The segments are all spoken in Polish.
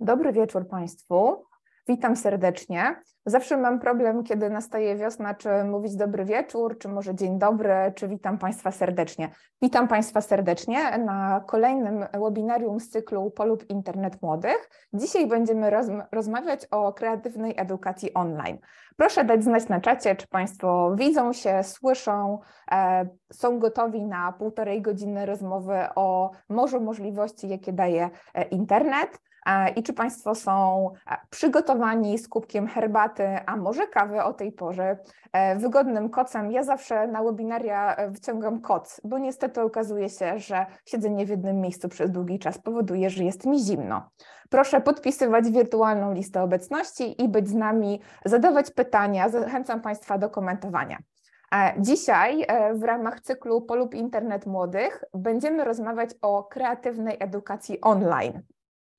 Dobry wieczór Państwu. Witam serdecznie. Zawsze mam problem, kiedy nastaje wiosna, czy mówić dobry wieczór, czy może dzień dobry, czy witam Państwa serdecznie. Witam Państwa serdecznie na kolejnym webinarium z cyklu Polub Internet Młodych. Dzisiaj będziemy roz rozmawiać o kreatywnej edukacji online. Proszę dać znać na czacie, czy Państwo widzą się, słyszą, e, są gotowi na półtorej godziny rozmowy o morzu możliwości, jakie daje e, internet. E, i czy Państwo są e, przygotowani z kubkiem herbaty, a może kawy o tej porze, e, wygodnym kocem. Ja zawsze na webinaria wyciągam koc, bo niestety okazuje się, że siedzenie w jednym miejscu przez długi czas powoduje, że jest mi zimno. Proszę podpisywać wirtualną listę obecności i być z nami, zadawać pytania. Zachęcam Państwa do komentowania. Dzisiaj w ramach cyklu Polub Internet Młodych będziemy rozmawiać o kreatywnej edukacji online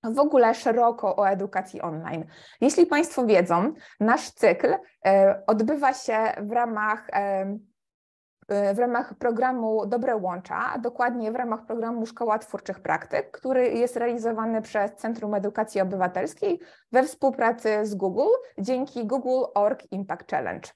w ogóle szeroko o edukacji online. Jeśli Państwo wiedzą, nasz cykl e, odbywa się w ramach e, e, w ramach programu Dobre Łącza, dokładnie w ramach programu Szkoła Twórczych Praktyk, który jest realizowany przez Centrum Edukacji Obywatelskiej we współpracy z Google dzięki Google Org Impact Challenge.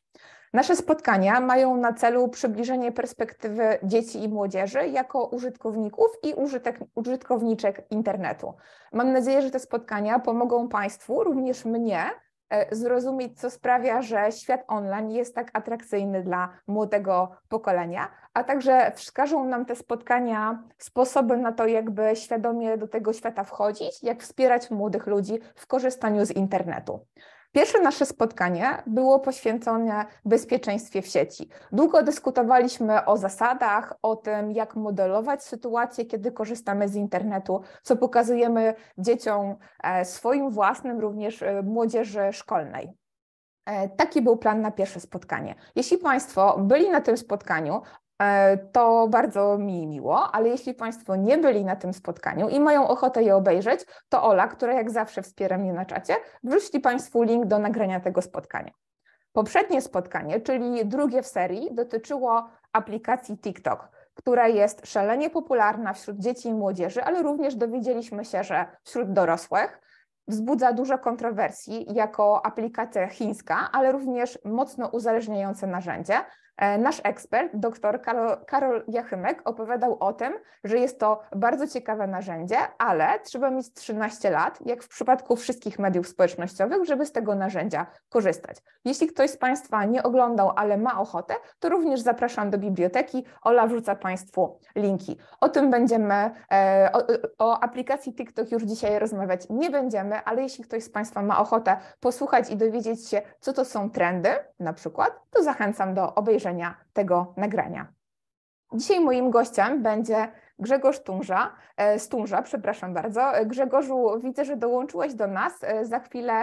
Nasze spotkania mają na celu przybliżenie perspektywy dzieci i młodzieży jako użytkowników i użytek, użytkowniczek internetu. Mam nadzieję, że te spotkania pomogą Państwu, również mnie, e, zrozumieć, co sprawia, że świat online jest tak atrakcyjny dla młodego pokolenia, a także wskażą nam te spotkania sposoby na to, jakby świadomie do tego świata wchodzić, jak wspierać młodych ludzi w korzystaniu z internetu. Pierwsze nasze spotkanie było poświęcone bezpieczeństwie w sieci. Długo dyskutowaliśmy o zasadach, o tym, jak modelować sytuację, kiedy korzystamy z internetu, co pokazujemy dzieciom e, swoim własnym, również e, młodzieży szkolnej. E, taki był plan na pierwsze spotkanie. Jeśli Państwo byli na tym spotkaniu, E, to bardzo mi miło, ale jeśli Państwo nie byli na tym spotkaniu i mają ochotę je obejrzeć, to Ola, która jak zawsze wspiera mnie na czacie, wrzuci Państwu link do nagrania tego spotkania. Poprzednie spotkanie, czyli drugie w serii, dotyczyło aplikacji TikTok, która jest szalenie popularna wśród dzieci i młodzieży, ale również dowiedzieliśmy się, że wśród dorosłych wzbudza dużo kontrowersji jako aplikacja chińska, ale również mocno uzależniające narzędzie, E, nasz ekspert, dr Karol Jachymek, opowiadał o tym, że jest to bardzo ciekawe narzędzie, ale trzeba mieć 13 lat, jak w przypadku wszystkich mediów społecznościowych, żeby z tego narzędzia korzystać. Jeśli ktoś z Państwa nie oglądał, ale ma ochotę, to również zapraszam do biblioteki. Ola wrzuca Państwu linki. O tym będziemy, e, o, o aplikacji TikTok już dzisiaj rozmawiać nie będziemy, ale jeśli ktoś z Państwa ma ochotę posłuchać i dowiedzieć się, co to są trendy, na przykład, to zachęcam do obejrzenia obejrzenia tego nagrania. Dzisiaj moim gościem będzie Grzegorz Tunża, Stunża, e, przepraszam bardzo. E, Grzegorzu, widzę, że dołączyłeś do nas. E, za chwilę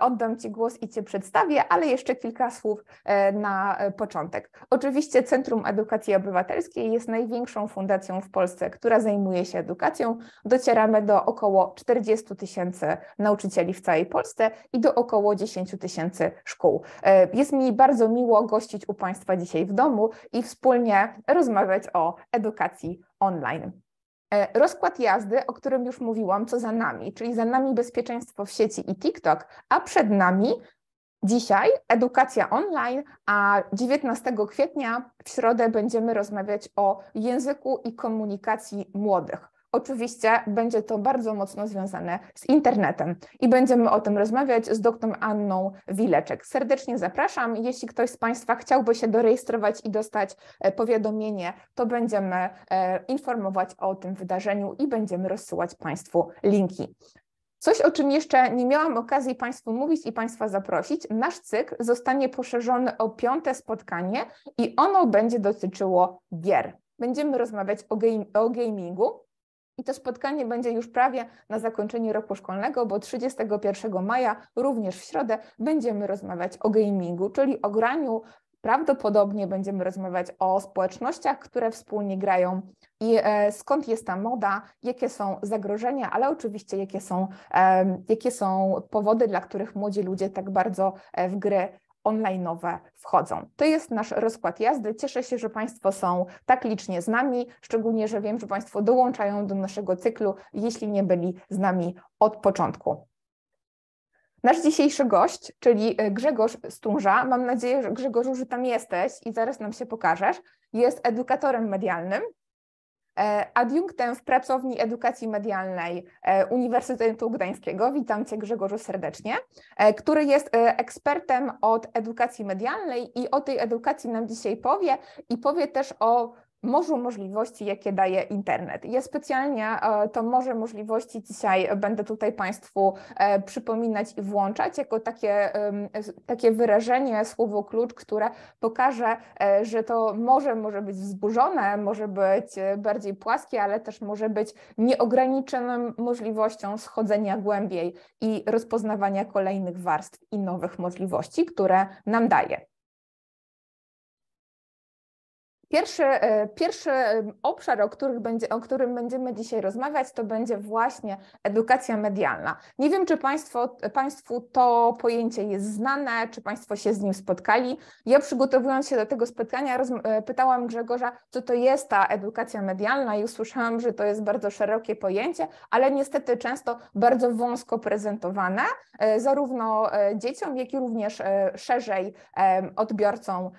oddam Ci głos i Cię przedstawię, ale jeszcze kilka słów na początek. Oczywiście Centrum Edukacji Obywatelskiej jest największą fundacją w Polsce, która zajmuje się edukacją. Docieramy do około 40 tysięcy nauczycieli w całej Polsce i do około 10 tysięcy szkół. Jest mi bardzo miło gościć u Państwa dzisiaj w domu i wspólnie rozmawiać o edukacji online. E, rozkład jazdy, o którym już mówiłam, co za nami, czyli za nami bezpieczeństwo w sieci i TikTok, a przed nami dzisiaj edukacja online, a 19 kwietnia w środę będziemy rozmawiać o języku i komunikacji młodych. Oczywiście będzie to bardzo mocno związane z internetem i będziemy o tym rozmawiać z dr Anną Wileczek. Serdecznie zapraszam. Jeśli ktoś z Państwa chciałby się dorejestrować i dostać e, powiadomienie, to będziemy e, informować o tym wydarzeniu i będziemy rozsyłać Państwu linki. Coś, o czym jeszcze nie miałam okazji Państwu mówić i Państwa zaprosić, nasz cykl zostanie poszerzony o piąte spotkanie i ono będzie dotyczyło gier. Będziemy rozmawiać o, game, o gamingu, i to spotkanie będzie już prawie na zakończeniu roku szkolnego, bo 31 maja, również w środę, będziemy rozmawiać o gamingu, czyli o graniu. Prawdopodobnie będziemy rozmawiać o społecznościach, które wspólnie grają i e, skąd jest ta moda, jakie są zagrożenia, ale oczywiście jakie są, e, jakie są powody, dla których młodzi ludzie tak bardzo e, w gry online wchodzą. To jest nasz rozkład jazdy. Cieszę się, że Państwo są tak licznie z nami, szczególnie, że wiem, że Państwo dołączają do naszego cyklu, jeśli nie byli z nami od początku. Nasz dzisiejszy gość, czyli e, Grzegorz Stunża, mam nadzieję, że Grzegorzu, że tam jesteś i zaraz nam się pokażesz, jest edukatorem medialnym, E, adiunktem w Pracowni Edukacji Medialnej e, Uniwersytetu Gdańskiego. Witam Cię Grzegorzu serdecznie, e, który jest ekspertem od edukacji medialnej i o tej edukacji nam dzisiaj powie i powie też o morzu możliwości, jakie daje internet. Ja specjalnie e, to morze możliwości dzisiaj będę tutaj Państwu e, przypominać i włączać jako takie, takie wyrażenie, słowo klucz, które pokaże, e, że to morze może być wzburzone, może być bardziej płaskie, ale też może być nieograniczoną możliwością schodzenia głębiej i rozpoznawania kolejnych warstw i nowych możliwości, które nam daje. Pierwszy, e, pierwszy obszar, o, będzie, o, którym będziemy dzisiaj rozmawiać, to będzie właśnie edukacja medialna. Nie wiem, czy państwo, Państwu to pojęcie jest znane, czy Państwo się z nim spotkali. Ja przygotowując się do tego spotkania, e, pytałam Grzegorza, co to jest ta edukacja medialna i usłyszałam, że to jest bardzo szerokie pojęcie, ale niestety często bardzo wąsko prezentowane, e, zarówno dzieciom, jak i również szerzej odbiorcom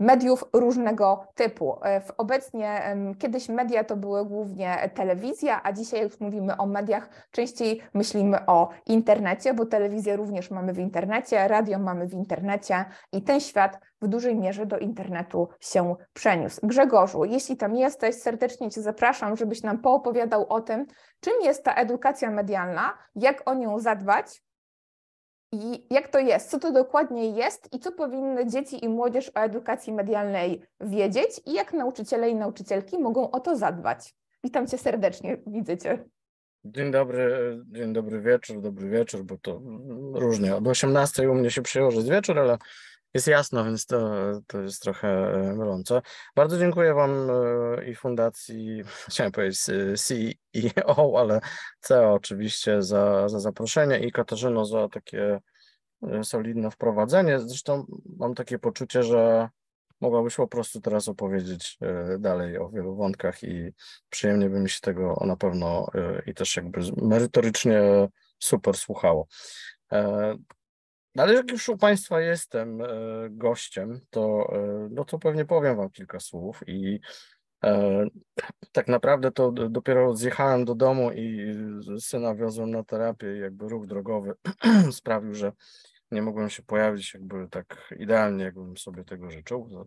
mediów różnego typu. E, obecnie kiedyś media to były głównie telewizja, a dzisiaj jak mówimy o mediach, częściej myślimy o internecie, bo telewizję również mamy w internecie, radio mamy w internecie i ten świat w dużej mierze do internetu się przeniósł. Grzegorzu, jeśli tam jesteś, serdecznie Cię zapraszam, żebyś nam poopowiadał o tym, czym jest ta edukacja medialna, jak o nią zadbać, i jak to jest? Co to dokładnie jest i co powinny dzieci i młodzież o edukacji medialnej wiedzieć i jak nauczyciele i nauczycielki mogą o to zadbać? Witam cię serdecznie, widzę cię. Dzień dobry, dzień dobry wieczór, dobry wieczór, bo to różnie. Od 18 u mnie się przyjęło, że jest wieczór, ale jest jasno, więc to, to jest trochę mylące. E, Bardzo dziękuję Wam e, i Fundacji, chciałem powiedzieć e, CEO, ale CEO oczywiście za, za zaproszenie i Katarzyno za takie solidne wprowadzenie. Zresztą mam takie poczucie, że mogłabyś po prostu teraz opowiedzieć dalej o wielu wątkach i przyjemnie by mi się tego na pewno i też jakby merytorycznie super słuchało. No, ale jak już u Państwa jestem e, gościem, to, e, no to pewnie powiem Wam kilka słów i e, tak naprawdę to dopiero zjechałem do domu i syna wiozłem na terapię i jakby ruch drogowy sprawił, że nie mogłem się pojawić jakby tak idealnie, jakbym sobie tego życzył, za,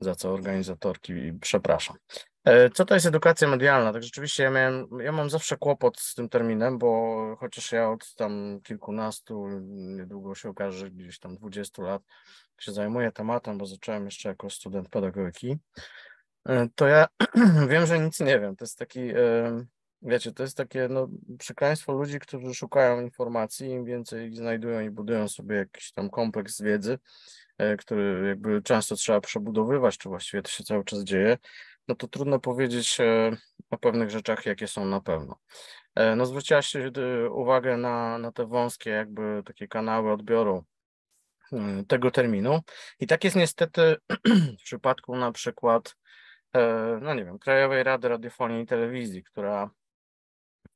za co organizatorki przepraszam. E, co to jest edukacja medialna? Tak rzeczywiście ja, miałem, ja mam zawsze kłopot z tym terminem, bo chociaż ja od tam kilkunastu, niedługo się okaże, gdzieś tam dwudziestu lat się zajmuję tematem, bo zacząłem jeszcze jako student pedagogiki, e, to ja wiem, że nic nie wiem. To jest taki, e, wiecie, to jest takie no, przekleństwo ludzi, którzy szukają informacji, im więcej ich znajdują i budują sobie jakiś tam kompleks wiedzy, który jakby często trzeba przebudowywać, czy właściwie to się cały czas dzieje no to trudno powiedzieć e, o pewnych rzeczach, jakie są na pewno. E, no zwróciłaś się e, uwagę na, na te wąskie jakby takie kanały odbioru tego terminu i tak jest niestety w przypadku na przykład, no nie wiem, Krajowej Rady Radiofonii i Telewizji, która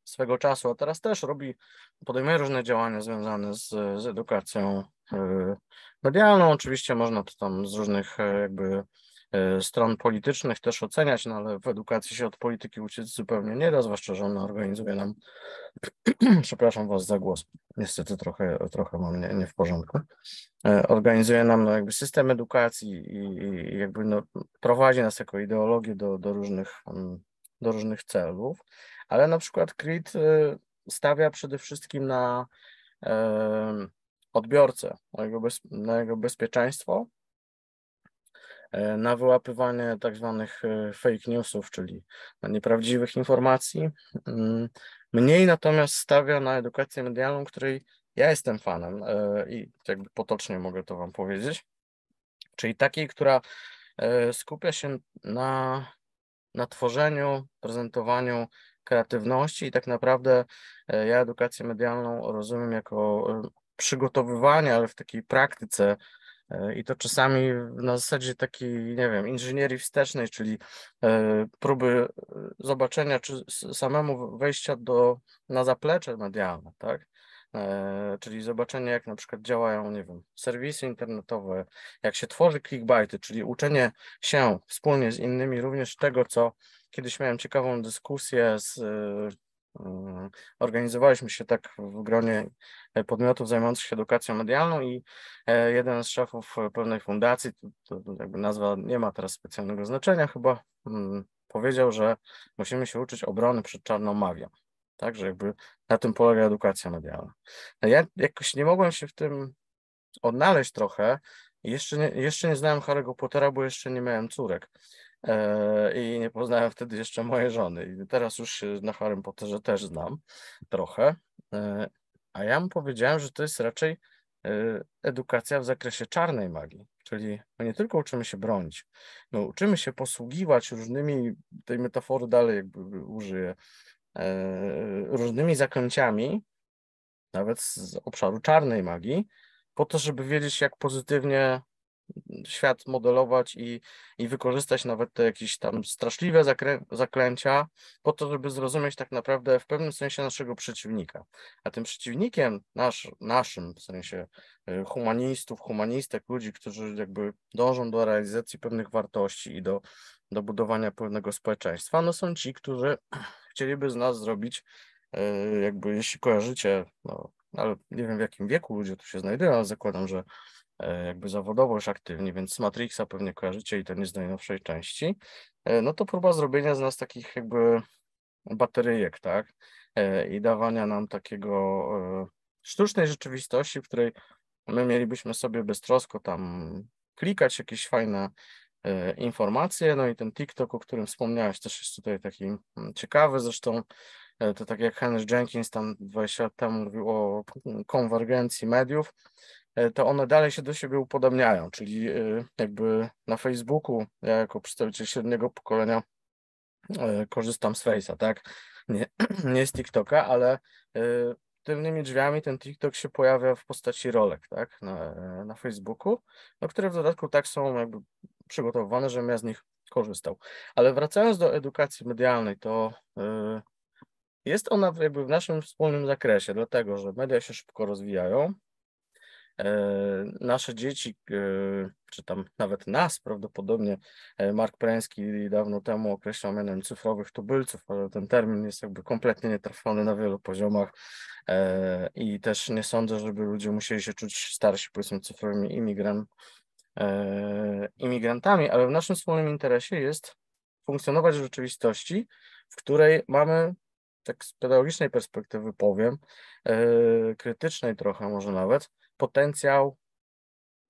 swego czasu, a teraz też robi, podejmuje różne działania związane z, z edukacją medialną. Oczywiście można to tam z różnych jakby E, stron politycznych też oceniać, no ale w edukacji się od polityki uciec zupełnie nie da, zwłaszcza, że ona organizuje nam, przepraszam Was za głos, niestety trochę, trochę mam nie, nie w porządku, e, organizuje nam no, jakby system edukacji i, i jakby no, prowadzi nas jako ideologię do, do, różnych, mm, do różnych celów, ale na przykład CRIT e, stawia przede wszystkim na odbiorcę, na jego, bez, na jego bezpieczeństwo, E, na wyłapywanie tak zwanych e, fake newsów, czyli na no, nieprawdziwych informacji. Mm, mniej natomiast stawia na edukację medialną, której ja jestem fanem e, i jakby potocznie mogę to Wam powiedzieć, czyli takiej, która skupia się na, na tworzeniu, prezentowaniu kreatywności i tak naprawdę ja edukację medialną rozumiem jako przygotowywanie, ale w takiej praktyce E, I to czasami na zasadzie takiej, nie wiem, inżynierii wstecznej, czyli e, próby e, zobaczenia czy samemu wejścia do, na zaplecze medialne, tak? czyli zobaczenie, jak na przykład działają, nie wiem, serwisy internetowe, jak się tworzy clickbaity, czyli uczenie się wspólnie z innymi również tego, co kiedyś miałem ciekawą dyskusję z Mm, organizowaliśmy się tak w gronie e, podmiotów zajmujących się edukacją medialną i e, jeden z szefów e, pewnej fundacji, to, to jakby nazwa nie ma teraz specjalnego znaczenia chyba, mm, powiedział, że musimy się uczyć obrony przed czarną magią. Także jakby na tym polega edukacja medialna. No ja jakoś nie mogłem się w tym odnaleźć trochę. Jeszcze nie, jeszcze nie znałem Harry'ego Pottera, bo jeszcze nie miałem córek. E, i nie poznałem wtedy jeszcze mojej żony. I teraz już na Harrym Potterze też znam trochę. E, a ja mu powiedziałem, że to jest raczej e, edukacja w zakresie czarnej magii. Czyli my nie tylko uczymy się bronić, no, uczymy się posługiwać różnymi, tej metafory dalej jakby użyję, różnymi zakręciami, nawet z obszaru czarnej magii, po to, żeby wiedzieć, jak pozytywnie świat modelować i, i wykorzystać nawet te jakieś tam straszliwe zakrę- zaklęcia po to, żeby zrozumieć tak naprawdę w pewnym sensie naszego przeciwnika. A tym przeciwnikiem nasz, naszym, w sensie y, humanistów, humanistek, ludzi, którzy jakby dążą do realizacji pewnych wartości i do, do budowania pewnego społeczeństwa, no są ci, którzy chcieliby z nas zrobić y, jakby jeśli kojarzycie, no, ale nie wiem w jakim wieku ludzie tu się znajdują, ale zakładam, że E, jakby zawodowo już aktywni, więc Matrixa pewnie kojarzycie i ten jest z najnowszej części, e, no to próba zrobienia z nas takich jakby bateryjek, tak? E, I dawania nam takiego sztucznej rzeczywistości, w której my mielibyśmy sobie beztrosko tam klikać jakieś fajne informacje, no i ten TikTok, o którym wspomniałeś, też jest tutaj taki mm, ciekawy, zresztą to tak jak Henry Jenkins tam 20 lat temu mówił o konwergencji mediów, E, to one dalej się do siebie upodobniają, czyli e, jakby na Facebooku, ja jako przedstawiciel średniego pokolenia e, korzystam z Face'a, tak? Nie, nie z TikToka, ale tylnymi drzwiami ten TikTok się pojawia w postaci rolek, tak? Na, na Facebooku, no, które w dodatku tak są jakby przygotowywane, żebym ja z nich korzystał. Ale wracając do edukacji medialnej, to jest ona jakby w naszym wspólnym zakresie, dlatego że media się szybko rozwijają, E, nasze dzieci, e, czy tam nawet nas prawdopodobnie, e, Mark Pręski dawno temu określał mianem cyfrowych tubylców, ale ten termin jest jakby kompletnie nietrafiony na wielu poziomach i też nie sądzę, żeby ludzie musieli się czuć starsi, powiedzmy cyfrowymi imigrant, imigrantami, ale w naszym wspólnym interesie jest funkcjonować w rzeczywistości, w której mamy tak z pedagogicznej perspektywy powiem, krytycznej trochę może nawet, potencjał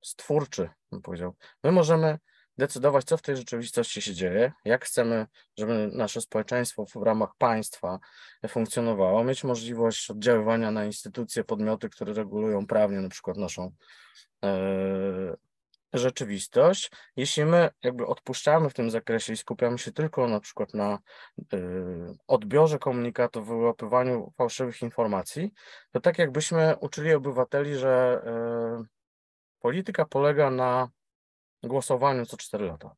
stwórczy, bym powiedział. My możemy decydować, co w tej rzeczywistości się dzieje, jak chcemy, żeby nasze społeczeństwo w ramach państwa funkcjonowało, mieć możliwość oddziaływania na instytucje, podmioty, które regulują prawnie na przykład naszą, e, rzeczywistość, jeśli my jakby odpuszczamy w tym zakresie i skupiamy się tylko na przykład na y, odbiorze komunikatu, wyłapywaniu fałszywych informacji, to tak jakbyśmy uczyli obywateli, że y, polityka polega na głosowaniu co 4 lata.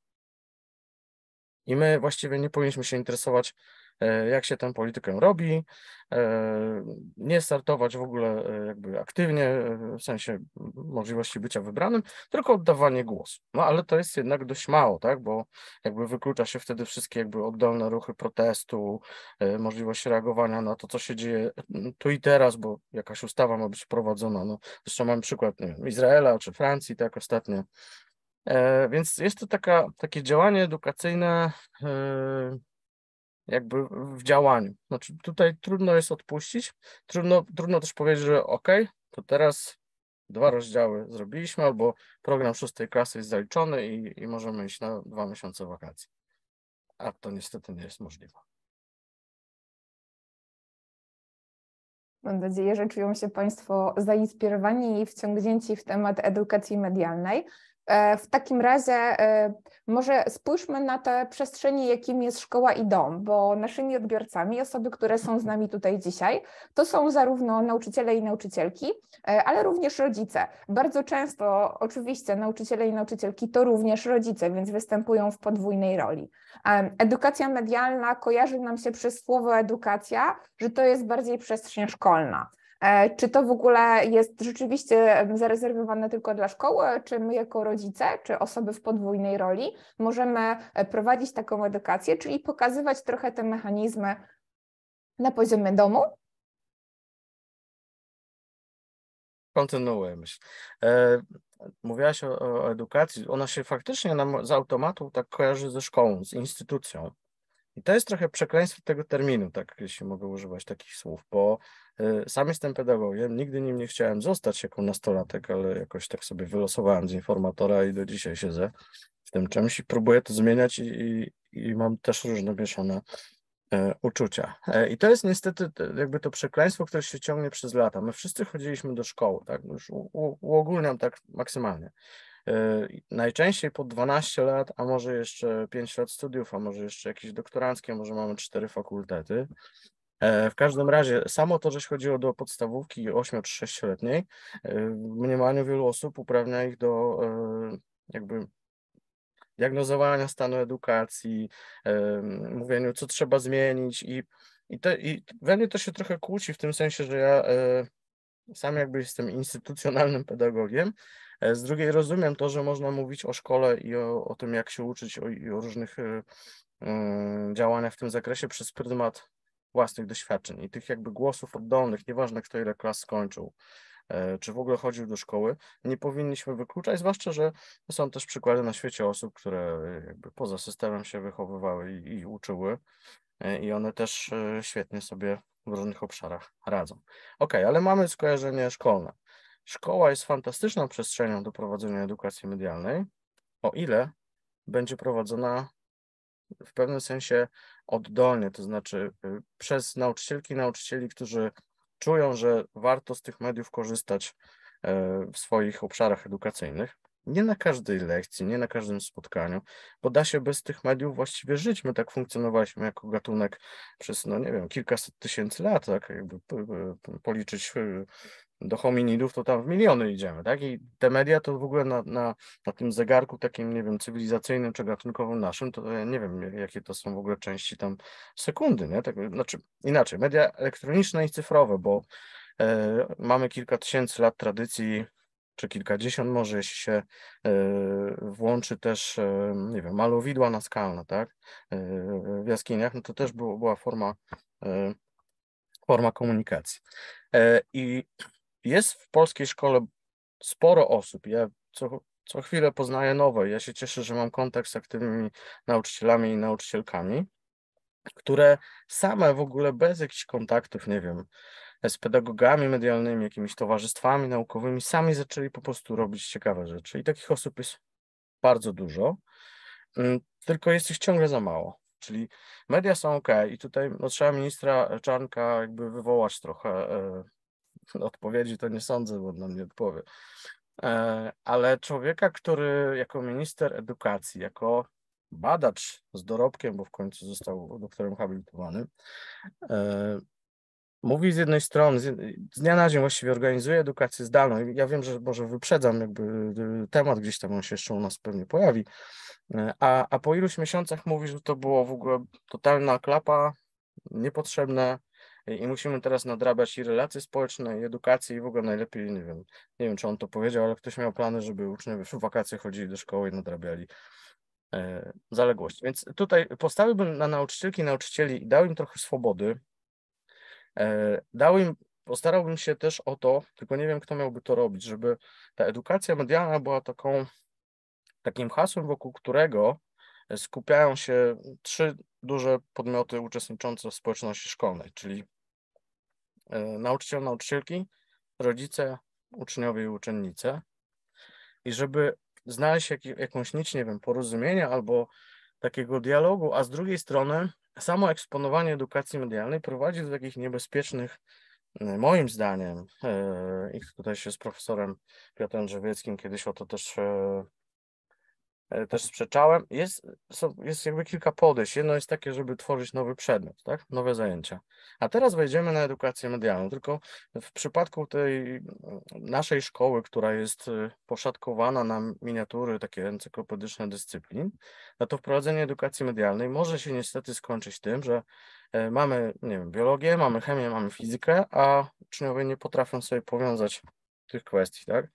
I my właściwie nie powinniśmy się interesować E, jak się tę politykę robi, e, nie startować w ogóle e, jakby aktywnie, w sensie możliwości bycia wybranym, tylko oddawanie głosu. No ale to jest jednak dość mało, tak, bo jakby wyklucza się wtedy wszystkie jakby oddolne ruchy protestu, możliwość reagowania na to, co się dzieje tu i teraz, bo jakaś ustawa ma być wprowadzona, no zresztą mamy przykład nie wiem, Izraela czy Francji, tak ostatnio, więc jest to taka, takie działanie edukacyjne, jakby w działaniu. Znaczy tutaj trudno jest odpuścić, trudno, trudno też powiedzieć, że ok, to teraz dwa rozdziały zrobiliśmy, albo program szóstej klasy jest zaliczony i, i możemy iść na dwa miesiące wakacji. A to niestety nie jest możliwe. Mam nadzieję, że czują się Państwo zainspirowani i wciągnięci w temat edukacji medialnej. E, w takim razie e, może spójrzmy na te przestrzenie, jakim jest szkoła i dom, bo naszymi odbiorcami, osoby, które są z nami tutaj dzisiaj, to są zarówno nauczyciele i nauczycielki, e, ale również rodzice. Bardzo często oczywiście nauczyciele i nauczycielki to również rodzice, więc występują w podwójnej roli. Edukacja medialna kojarzy nam się przez słowo edukacja, że to jest bardziej przestrzeń szkolna. E, czy to w ogóle jest rzeczywiście zarezerwowane tylko dla szkoły, czy my jako rodzice, czy osoby w podwójnej roli możemy e, prowadzić taką edukację, czyli pokazywać trochę te mechanizmy na poziomie domu? Kontynuuję myśl. E, mówiłaś o, o, edukacji. Ona się faktycznie nam z automatu tak kojarzy ze szkołą, z instytucją. I to jest trochę przekleństwo tego terminu, tak jeśli mogę używać takich słów, bo y, sam jestem pedagogiem, nigdy nim nie chciałem zostać jako nastolatek, ale jakoś tak sobie wylosowałem z informatora i do dzisiaj siedzę w tym czymś i próbuję to zmieniać i, i, i mam też różne mieszane uczucia. E, I to jest niestety e, jakby to przekleństwo, które się ciągnie przez lata. My wszyscy chodziliśmy do szkoły, tak? Już uogólniam tak maksymalnie. E, najczęściej po 12 lat, a może jeszcze 5 lat studiów, a może jeszcze jakieś doktoranckie, może mamy 4 fakultety. E, w każdym razie, samo to, że chodziło do podstawówki 8-6-letniej, e, w mniemaniu wielu osób uprawnia ich do jakby diagnozowania stanu edukacji, mówieniu, co trzeba zmienić i, i, te i we mnie to się trochę kłóci w tym sensie, że ja sam jakby jestem instytucjonalnym pedagogiem, E, z drugiej rozumiem to, że można mówić o szkole i o, o tym, jak się uczyć o, i o różnych e, mm, działaniach w tym zakresie przez pryzmat własnych doświadczeń i tych jakby głosów oddolnych, nieważne kto ile klas skończył, e, czy w ogóle chodził do szkoły, nie powinniśmy wykluczać, zwłaszcza, że są też przykłady na świecie osób, które jakby poza systemem się wychowywały i, i uczyły i one też świetnie sobie w różnych obszarach radzą. Ok, ale mamy skojarzenie szkolne. Szkoła jest fantastyczną przestrzenią do prowadzenia edukacji medialnej, o ile będzie prowadzona w pewnym sensie oddolnie, to znaczy y, przez nauczycielki i nauczycieli, którzy czują, że warto z tych mediów korzystać e, w swoich obszarach edukacyjnych. Nie na każdej lekcji, nie na każdym spotkaniu, bo da się bez tych mediów właściwie żyć. My tak funkcjonowaliśmy jako gatunek przez, no nie wiem, kilkaset tysięcy lat, tak jakby policzyć y, do hominidów to tam w miliony idziemy, tak? I te media to w ogóle na, na, na tym zegarku takim, nie wiem, cywilizacyjnym czy gatunkowym naszym, to ja nie wiem, jakie to są w ogóle części tam sekundy, nie? Tak, znaczy inaczej, media elektroniczne i cyfrowe, bo e, mamy kilka tysięcy lat tradycji, czy kilkadziesiąt może, jeśli się e, włączy też, e, nie wiem, malowidła naskalne, tak? w jaskiniach, no to też było, była forma, forma komunikacji. I jest w polskiej szkole sporo osób. Ja co, co chwilę poznaję nowe. Ja się cieszę, że mam kontakt z aktywnymi nauczycielami i nauczycielkami, które same w ogóle bez jakichś kontaktów, nie wiem, z pedagogami medialnymi, jakimiś towarzystwami naukowymi, sami zaczęli po prostu robić ciekawe rzeczy. I takich osób jest bardzo dużo, mm, tylko jest ich ciągle za mało. Czyli media są ok, i tutaj no, trzeba ministra Czarnka jakby wywołać trochę e, Odpowiedzi to nie sądzę, bo nam nie odpowie. E, ale człowieka, który jako minister edukacji, jako badacz z dorobkiem, bo w końcu został doktorem habilitowanym, e, mówi z jednej strony, z dnia na dzień właściwie organizuje edukację zdalną. Ja wiem, że może wyprzedzam jakby e, temat, gdzieś tam on się jeszcze u nas pewnie pojawi, a, a po iluś miesiącach mówi, że to było w ogóle totalna klapa, niepotrzebne, i musimy teraz nadrabiać i relacje społeczne, i edukację, i w ogóle najlepiej, nie wiem, nie wiem, czy on to powiedział, ale ktoś miał plany, żeby uczniowie w wakacje chodzili do szkoły i nadrabiali e, zaległości. Więc tutaj postawiłbym na nauczycielki i nauczycieli i dał im trochę swobody, e, dał im, postarałbym się też o to, tylko nie wiem, kto miałby to robić, żeby ta edukacja medialna była taką, takim hasłem, wokół którego skupiają się trzy duże podmioty uczestniczące w społeczności szkolnej, czyli Y, nauczyciel, nauczycielki, rodzice, uczniowie i uczennice. I żeby znaleźć jak, jakąś nić, nie wiem, porozumienia albo takiego dialogu, a z drugiej strony samo eksponowanie edukacji medialnej prowadzi do takich niebezpiecznych, y, moim zdaniem, y, i tutaj się z profesorem Piotrem Drzewieckim kiedyś o to też E, też sprzeczałem. Jest, jest jakby kilka podejść. Jedno jest takie, żeby tworzyć nowy przedmiot, tak? nowe zajęcia. A teraz wejdziemy na edukację medialną. Tylko w przypadku tej mm, naszej szkoły, która jest y, poszatkowana na miniatury takie encyklopedyczne dyscyplin, no to wprowadzenie edukacji medialnej może się niestety skończyć tym, że e, mamy nie wiem, biologię, mamy chemię, mamy fizykę, a uczniowie nie potrafią sobie powiązać tych kwestii, tak?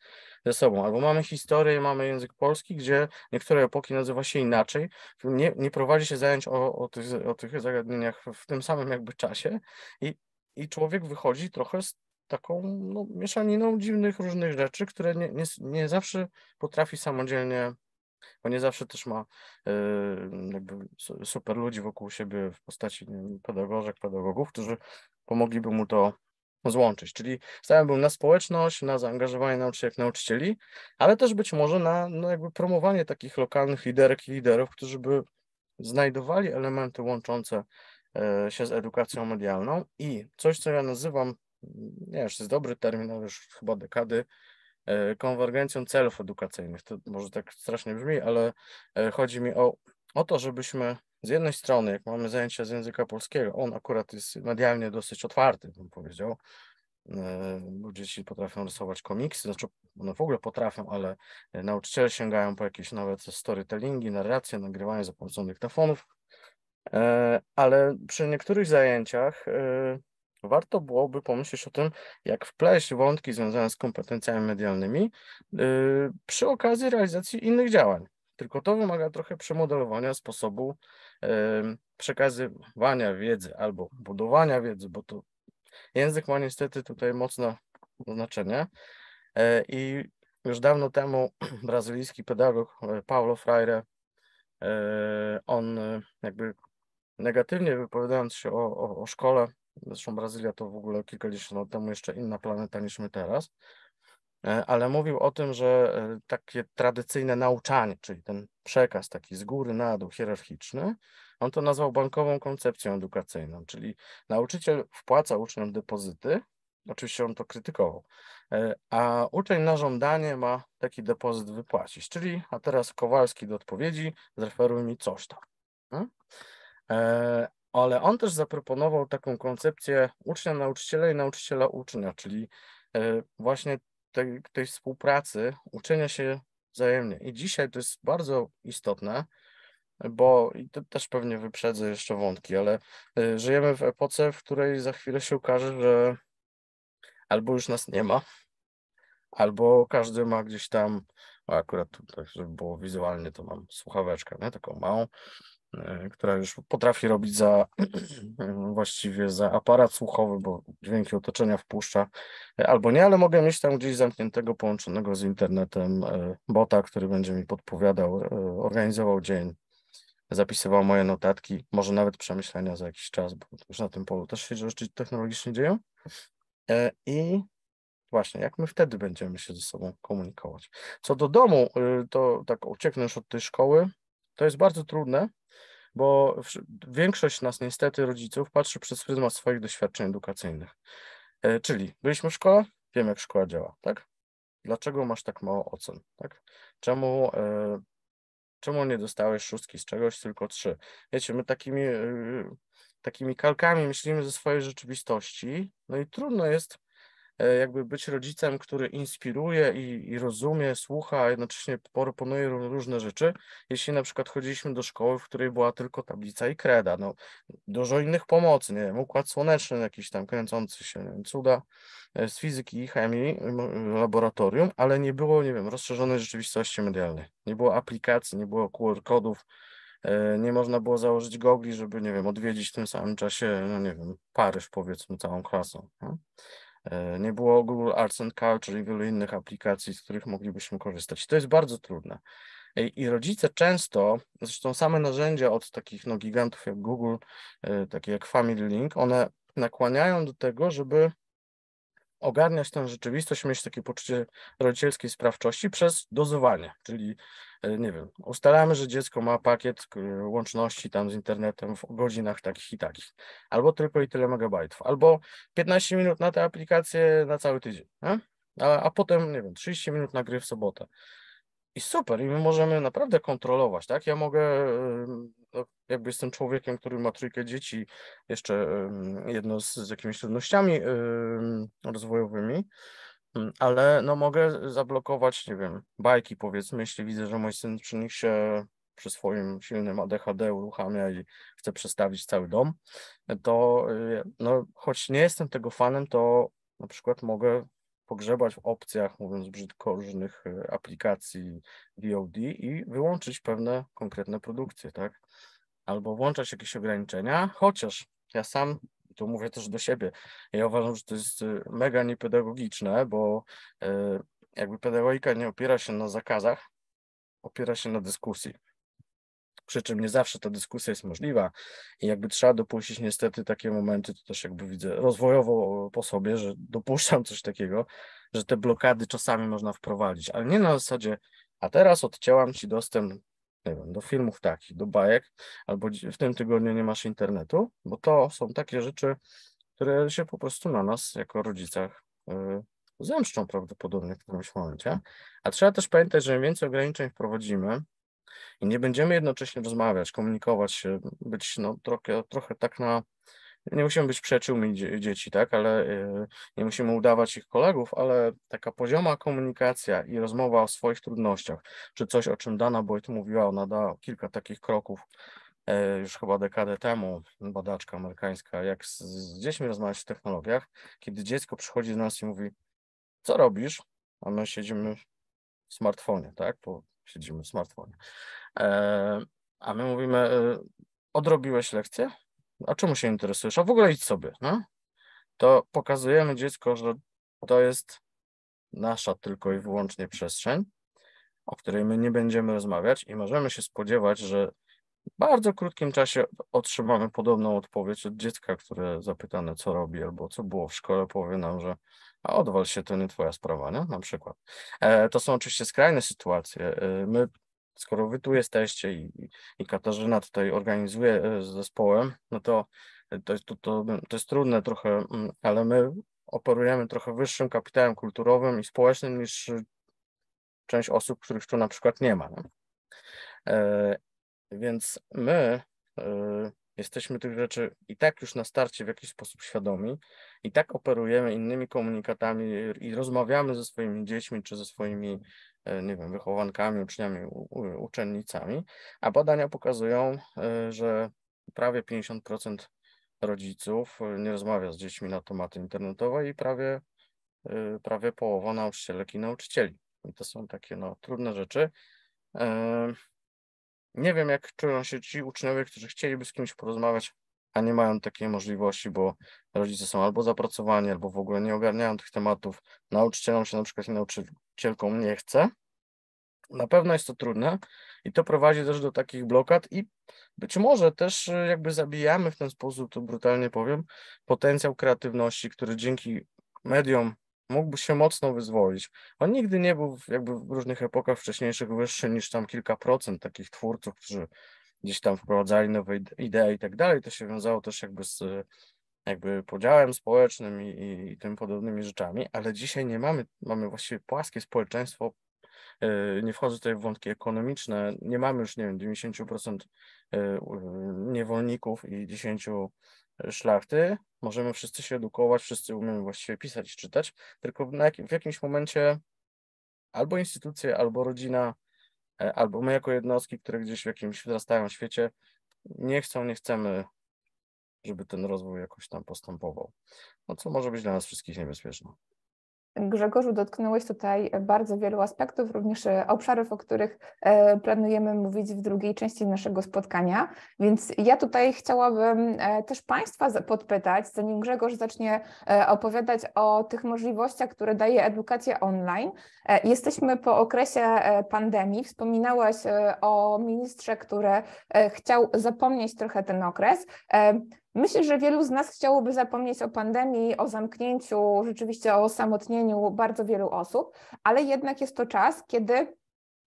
ze sobą. Albo mamy historię, mamy język polski, gdzie niektóre epoki nazywa się inaczej. Nie, nie prowadzi się zajęć o, o, tych, o tych zagadnieniach w tym samym jakby czasie i, i człowiek wychodzi trochę z taką no, mieszaniną dziwnych różnych rzeczy, które nie, nie, nie zawsze potrafi samodzielnie bo nie zawsze też ma y, super ludzi wokół siebie w postaci pedagogów, pedagogów, którzy pomogliby mu to złączyć. Czyli stawiałbym na społeczność, na zaangażowanie nauczycieli, ale też być może na no jakby promowanie takich lokalnych liderek i liderów, którzy by znajdowali elementy łączące e, się z edukacją medialną i coś, co ja nazywam, nie wiem, to jest dobry termin, ale już chyba dekady, e, konwergencją celów edukacyjnych. To może tak strasznie brzmi, ale e, chodzi mi o, o to, żebyśmy z jednej strony, jak mamy zajęcia z języka polskiego, on akurat jest medialnie dosyć otwarty, bym powiedział. E, dzieci potrafią rysować komiksy, znaczy one w ogóle potrafią, ale e, nauczyciele sięgają po jakieś nawet storytellingi, narracje, nagrywanie za pomocą dyktafonów. Ale przy niektórych zajęciach e, warto byłoby pomyśleć o tym, jak wpleść wątki związane z kompetencjami medialnymi przy okazji realizacji innych działań tylko to wymaga trochę przemodelowania sposobu przekazywania wiedzy albo budowania wiedzy, bo to język ma niestety tutaj mocne znaczenie. E, I już dawno temu brazylijski pedagog e, Paulo Freire, e, on jakby negatywnie wypowiadając się o, o, o szkole, zresztą Brazylia to w ogóle kilkadziesiąt lat temu jeszcze inna planeta niż my teraz, E, ale mówił o tym, że e, takie tradycyjne nauczanie, czyli ten przekaz taki z góry na dół, hierarchiczny, on to nazwał bankową koncepcją edukacyjną, czyli nauczyciel wpłaca uczniom depozyty, oczywiście on to krytykował, e, a uczeń na żądanie ma taki depozyt wypłacić, czyli a teraz Kowalski do odpowiedzi, zreferuj mi coś tam. Ale on też zaproponował taką koncepcję ucznia nauczyciela i nauczyciela ucznia, czyli właśnie tej, tej współpracy, uczenia się wzajemnie. I dzisiaj to jest bardzo istotne, bo i to też pewnie wyprzedzę jeszcze wątki, ale y, żyjemy w epoce, w której za chwilę się okaże, że albo już nas nie ma, albo każdy ma gdzieś tam, akurat tutaj, żeby było wizualnie, to mam słuchaweczkę, nie? taką małą, E, która już potrafi robić za właściwie za aparat słuchowy, bo dźwięki otoczenia wpuszcza, e, albo nie, ale mogę mieć tam gdzieś zamkniętego, połączonego z internetem e, bota, który będzie mi podpowiadał, organizował dzień, zapisywał moje notatki, może nawet przemyślenia za jakiś czas, bo już na tym polu też się rzeczy technologicznie dzieją. I właśnie, jak my wtedy będziemy się ze sobą komunikować. Co do domu, to tak ucieknę już od tej szkoły, to jest bardzo trudne, bo większość nas, niestety, rodziców patrzy przez pryzmat swoich doświadczeń edukacyjnych. E, czyli byliśmy w szkole, wiem jak szkoła działa, tak? Dlaczego masz tak mało ocen, tak? Czemu, e, czemu nie dostałeś szóstki z czegoś, tylko trzy? Wiecie, my takimi, e, takimi kalkami myślimy ze swojej rzeczywistości, no i trudno jest E, jakby być rodzicem, który inspiruje i, i rozumie, słucha, a jednocześnie proponuje różne rzeczy. Jeśli na przykład chodziliśmy do szkoły, w której była tylko tablica i kreda, no, dużo innych pomocy, nie wiem, układ słoneczny jakiś tam kręcący się, wiem, cuda e, z fizyki i chemii, laboratorium, ale nie było, nie wiem, rozszerzonej rzeczywistości medialnej. Nie było aplikacji, nie było QR-kodów, e, nie można było założyć gogli, żeby, nie wiem, odwiedzić w tym samym czasie, no nie wiem, Paryż powiedzmy całą klasą. E, nie było Google Arts and Culture i wielu innych aplikacji, z których moglibyśmy korzystać. To jest bardzo trudne. E, I rodzice często, zresztą same narzędzia od takich no, gigantów jak Google, e, takie jak Family Link, one nakłaniają do tego, żeby ogarniać tę rzeczywistość, mieć takie poczucie rodzicielskiej sprawczości przez dozowanie, czyli E, nie wiem, ustalamy, że dziecko ma pakiet łączności tam z internetem w godzinach takich i takich, albo tylko i tyle megabajtów, albo 15 minut na tę aplikację na cały tydzień, A, a potem, nie wiem, 30 minut na gry w sobotę. I super, i my możemy naprawdę kontrolować, tak? Ja mogę, e, no, jakby jestem człowiekiem, który ma trójkę dzieci, jeszcze jedno z, z jakimiś trudnościami rozwojowymi, Mm, ale no mogę zablokować, nie wiem, bajki powiedzmy, jeśli widzę, że mój syn przy nich się przy swoim silnym ADHD uruchamia i chce przestawić cały dom, to y, no, choć nie jestem tego fanem, to na przykład mogę pogrzebać w opcjach, mówiąc brzydko, różnych y, aplikacji VOD i wyłączyć pewne konkretne produkcje, tak? Albo włączać jakieś ograniczenia, chociaż ja sam i tu mówię też do siebie. Ja uważam, że to jest y, mega niepedagogiczne, bo y, jakby pedagogika nie opiera się na zakazach, opiera się na dyskusji. Przy czym nie zawsze ta dyskusja jest możliwa i jakby trzeba dopuścić niestety takie momenty, to też jakby widzę rozwojowo po sobie, że dopuszczam coś takiego, że te blokady czasami można wprowadzić, ale nie na zasadzie, a teraz odcięłam ci dostęp nie wiem, do filmów takich, do bajek, albo w tym tygodniu nie masz internetu, bo to są takie rzeczy, które się po prostu na nas jako rodzicach yy, zemszczą prawdopodobnie w którymś momencie. A trzeba też pamiętać, że im więcej ograniczeń wprowadzimy i nie będziemy jednocześnie rozmawiać, komunikować się, być no, trochę, trochę tak na nie musimy być przyjaciółmi dzieci, tak, ale y, nie musimy udawać ich kolegów, ale taka pozioma komunikacja i rozmowa o swoich trudnościach, czy coś, o czym Dana Boyd mówiła, ona dała kilka takich kroków e, już chyba dekadę temu, badaczka amerykańska, jak z, z dziećmi rozmawiać o technologiach, kiedy dziecko przychodzi do nas i mówi, co robisz, a my siedzimy w smartfonie, tak, bo siedzimy w smartfonie, e, a my mówimy, y, odrobiłeś lekcję? a czemu się interesujesz? A w ogóle idź sobie, no? To pokazujemy dziecko, że to jest nasza tylko i wyłącznie przestrzeń, o której my nie będziemy rozmawiać i możemy się spodziewać, że w bardzo krótkim czasie otrzymamy podobną odpowiedź od dziecka, które zapytane, co robi albo co było w szkole, powie nam, że a odwal się, to nie twoja sprawa, nie? na przykład. E, to są oczywiście skrajne sytuacje. E, my skoro wy tu jesteście i, i Katarzyna tutaj organizuje e, z zespołem, no to e, to, to, to, to jest trudne trochę, mm, ale my operujemy trochę wyższym kapitałem kulturowym i społecznym niż e, część osób, których tu na przykład nie ma. No? E, więc my e, jesteśmy tych rzeczy i tak już na starcie w jakiś sposób świadomi, i tak operujemy innymi komunikatami i rozmawiamy ze swoimi dziećmi czy ze swoimi E, nie wiem, wychowankami, uczniami, uczennicami, a badania pokazują, e, że prawie 50% rodziców e, nie rozmawia z dziećmi na tematy internetowe i prawie, prawie połowa nauczycielek i nauczycieli. I to są takie no, trudne rzeczy. Nie wiem, jak czują się ci uczniowie, którzy chcieliby z kimś porozmawiać a nie mają takiej możliwości, bo rodzice są albo zapracowani, albo w ogóle nie ogarniają tych tematów. Nauczycielom się na przykład i nauczycielkom nie chce. Na pewno jest to trudne i to prowadzi też do takich blokad i być może też y, jakby zabijamy w ten sposób, to brutalnie powiem, potencjał kreatywności, który dzięki mediom mógłby się mocno wyzwolić. On nigdy nie był jakby w różnych epokach wcześniejszych wyższy niż tam kilka procent takich twórców, którzy gdzieś tam wprowadzali nowe idee i tak dalej. To się wiązało też jakby z jakby podziałem społecznym i, i, i tym podobnymi rzeczami, ale dzisiaj nie mamy, mamy właściwie płaskie społeczeństwo, e, nie wchodzę tutaj w wątki ekonomiczne, nie mamy już, nie wiem, 90% e, niewolników i 10 szlachty, możemy wszyscy się edukować, wszyscy umiemy właściwie pisać i czytać, tylko w jakimś momencie albo instytucje, albo rodzina, E, albo my jako jednostki, które gdzieś w jakimś wzrastają świecie nie chcą, nie chcemy, żeby ten rozwój jakoś tam postępował, no co może być dla nas wszystkich niebezpieczne. Grzegorzu, dotknąłeś tutaj bardzo wielu aspektów, również e, obszarów, o których e, planujemy mówić w drugiej części naszego spotkania. Więc ja tutaj chciałabym e, też Państwa podpytać, zanim Grzegorz zacznie opowiadać o tych możliwościach, które daje edukacja online. Jesteśmy po okresie pandemii. Wspominałeś o ministrze, który chciał zapomnieć trochę ten okres. Myślę, że wielu z nas chciałoby zapomnieć o pandemii, o zamknięciu, rzeczywiście o osamotnieniu bardzo wielu osób, ale jednak jest to czas, kiedy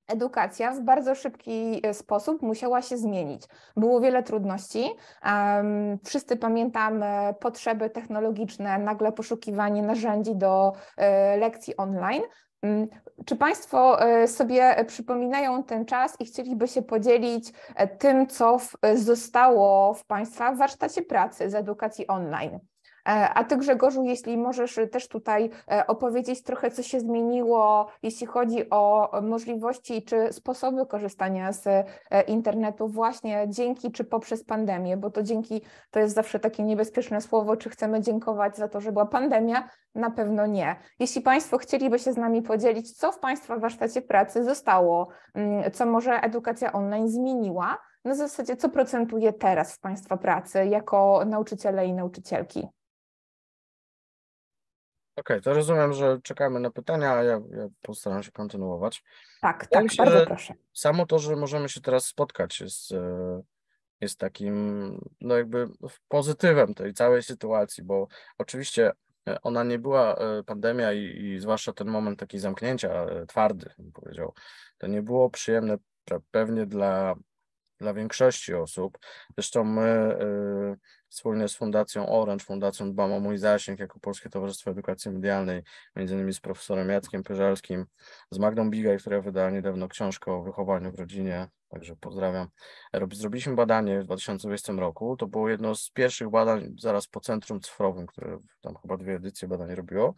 edukacja w bardzo szybki e, sposób musiała się zmienić. Było wiele trudności. Wszyscy pamiętamy potrzeby technologiczne, nagle poszukiwanie narzędzi do e, lekcji online. Mm, czy Państwo e, sobie e, przypominają ten czas i chcieliby się podzielić e, tym, co zostało w Państwa warsztacie pracy z edukacji online? E, a Ty Grzegorzu, jeśli możesz też tutaj e, opowiedzieć trochę, co się zmieniło, jeśli chodzi o możliwości czy sposoby korzystania z e, internetu właśnie dzięki czy poprzez pandemię, bo to dzięki to jest zawsze takie niebezpieczne słowo, czy chcemy dziękować za to, że była pandemia? Na pewno nie. Jeśli Państwo chcieliby się z nami podzielić, co w Państwa warsztacie pracy zostało, mm, co może edukacja online zmieniła, na zasadzie co procentuje teraz w Państwa pracy jako nauczyciele i nauczycielki? Okej, to rozumiem, że czekamy na pytania, a ja, ja postaram się kontynuować. Tak, tak, się, bardzo proszę. Samo to, że możemy się teraz spotkać jest, jest takim no jakby pozytywem tej całej sytuacji, bo oczywiście e, ona nie była, e, pandemia i, i zwłaszcza ten moment taki zamknięcia, e, twardy bym powiedział, to nie było przyjemne pewnie dla, dla większości osób. Zresztą my wspólnie z Fundacją Orange, Fundacją Dbam o Mój Zasięg, jako Polskie Towarzystwo Edukacji Medialnej, między innymi z profesorem Jackiem Pyżalskim, z Magdą Bigaj, która wydała niedawno książkę o wychowaniu w rodzinie, także pozdrawiam. Zrobiliśmy badanie w 2020 roku, to było jedno z pierwszych badań zaraz po Centrum Cyfrowym, które tam chyba dwie edycje badań robiło,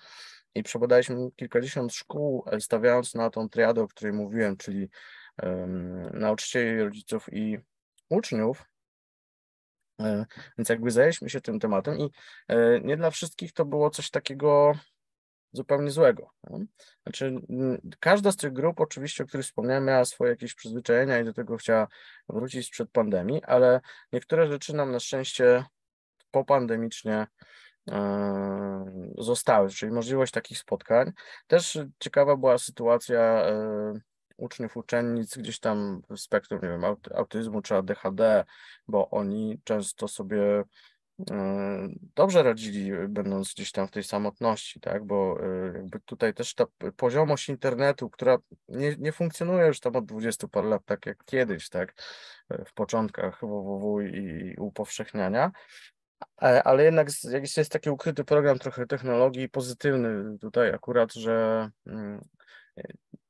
i przebadaliśmy kilkadziesiąt szkół, stawiając na tą triadę, o której mówiłem, czyli um, nauczycieli, rodziców i uczniów, E, więc jakby zajęliśmy się tym tematem i e, nie dla wszystkich to było coś takiego zupełnie złego. Znaczy, każda z tych grup, oczywiście, o których wspomniałem, miała swoje jakieś przyzwyczajenia i do tego chciała wrócić sprzed pandemii, ale niektóre rzeczy nam na szczęście popandemicznie e, zostały, czyli możliwość takich spotkań. Też ciekawa była sytuacja uczniów, uczennic gdzieś tam w spektrum, nie wiem, autyzmu czy ADHD, bo oni często sobie y, dobrze radzili, y, będąc gdzieś tam w tej samotności, tak, bo y, jakby tutaj też ta poziomość internetu, która nie, nie funkcjonuje już tam od 20 par lat, tak jak kiedyś, tak, w początkach www i upowszechniania, ale jednak jest taki ukryty program trochę technologii pozytywny tutaj akurat, że mm,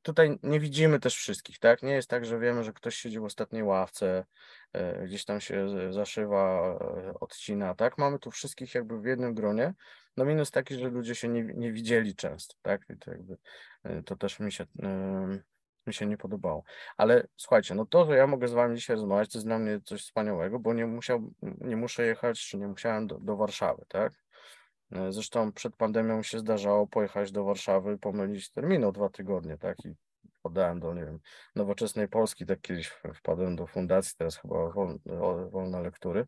tutaj nie widzimy też wszystkich, tak? Nie jest tak, że wiemy, że ktoś siedzi w ostatniej ławce, e, gdzieś tam się zaszywa, e, odcina, tak? Mamy tu wszystkich jakby w jednym gronie. No minus taki, że ludzie się nie, nie widzieli często, tak? To, jakby, e, to też mi się, mi się nie podobało. Ale słuchajcie, no to, że ja mogę z wami dzisiaj rozmawiać, to jest dla mnie coś wspaniałego, bo nie musiał, nie muszę jechać, czy nie musiałem do, do Warszawy, tak? E, zresztą przed pandemią się zdarzało pojechać do Warszawy, pomylić termin o dwa tygodnie, tak? I podałem do, nie wiem, Nowoczesnej Polski, tak kiedyś wpadłem do fundacji, teraz chyba wol, lektury.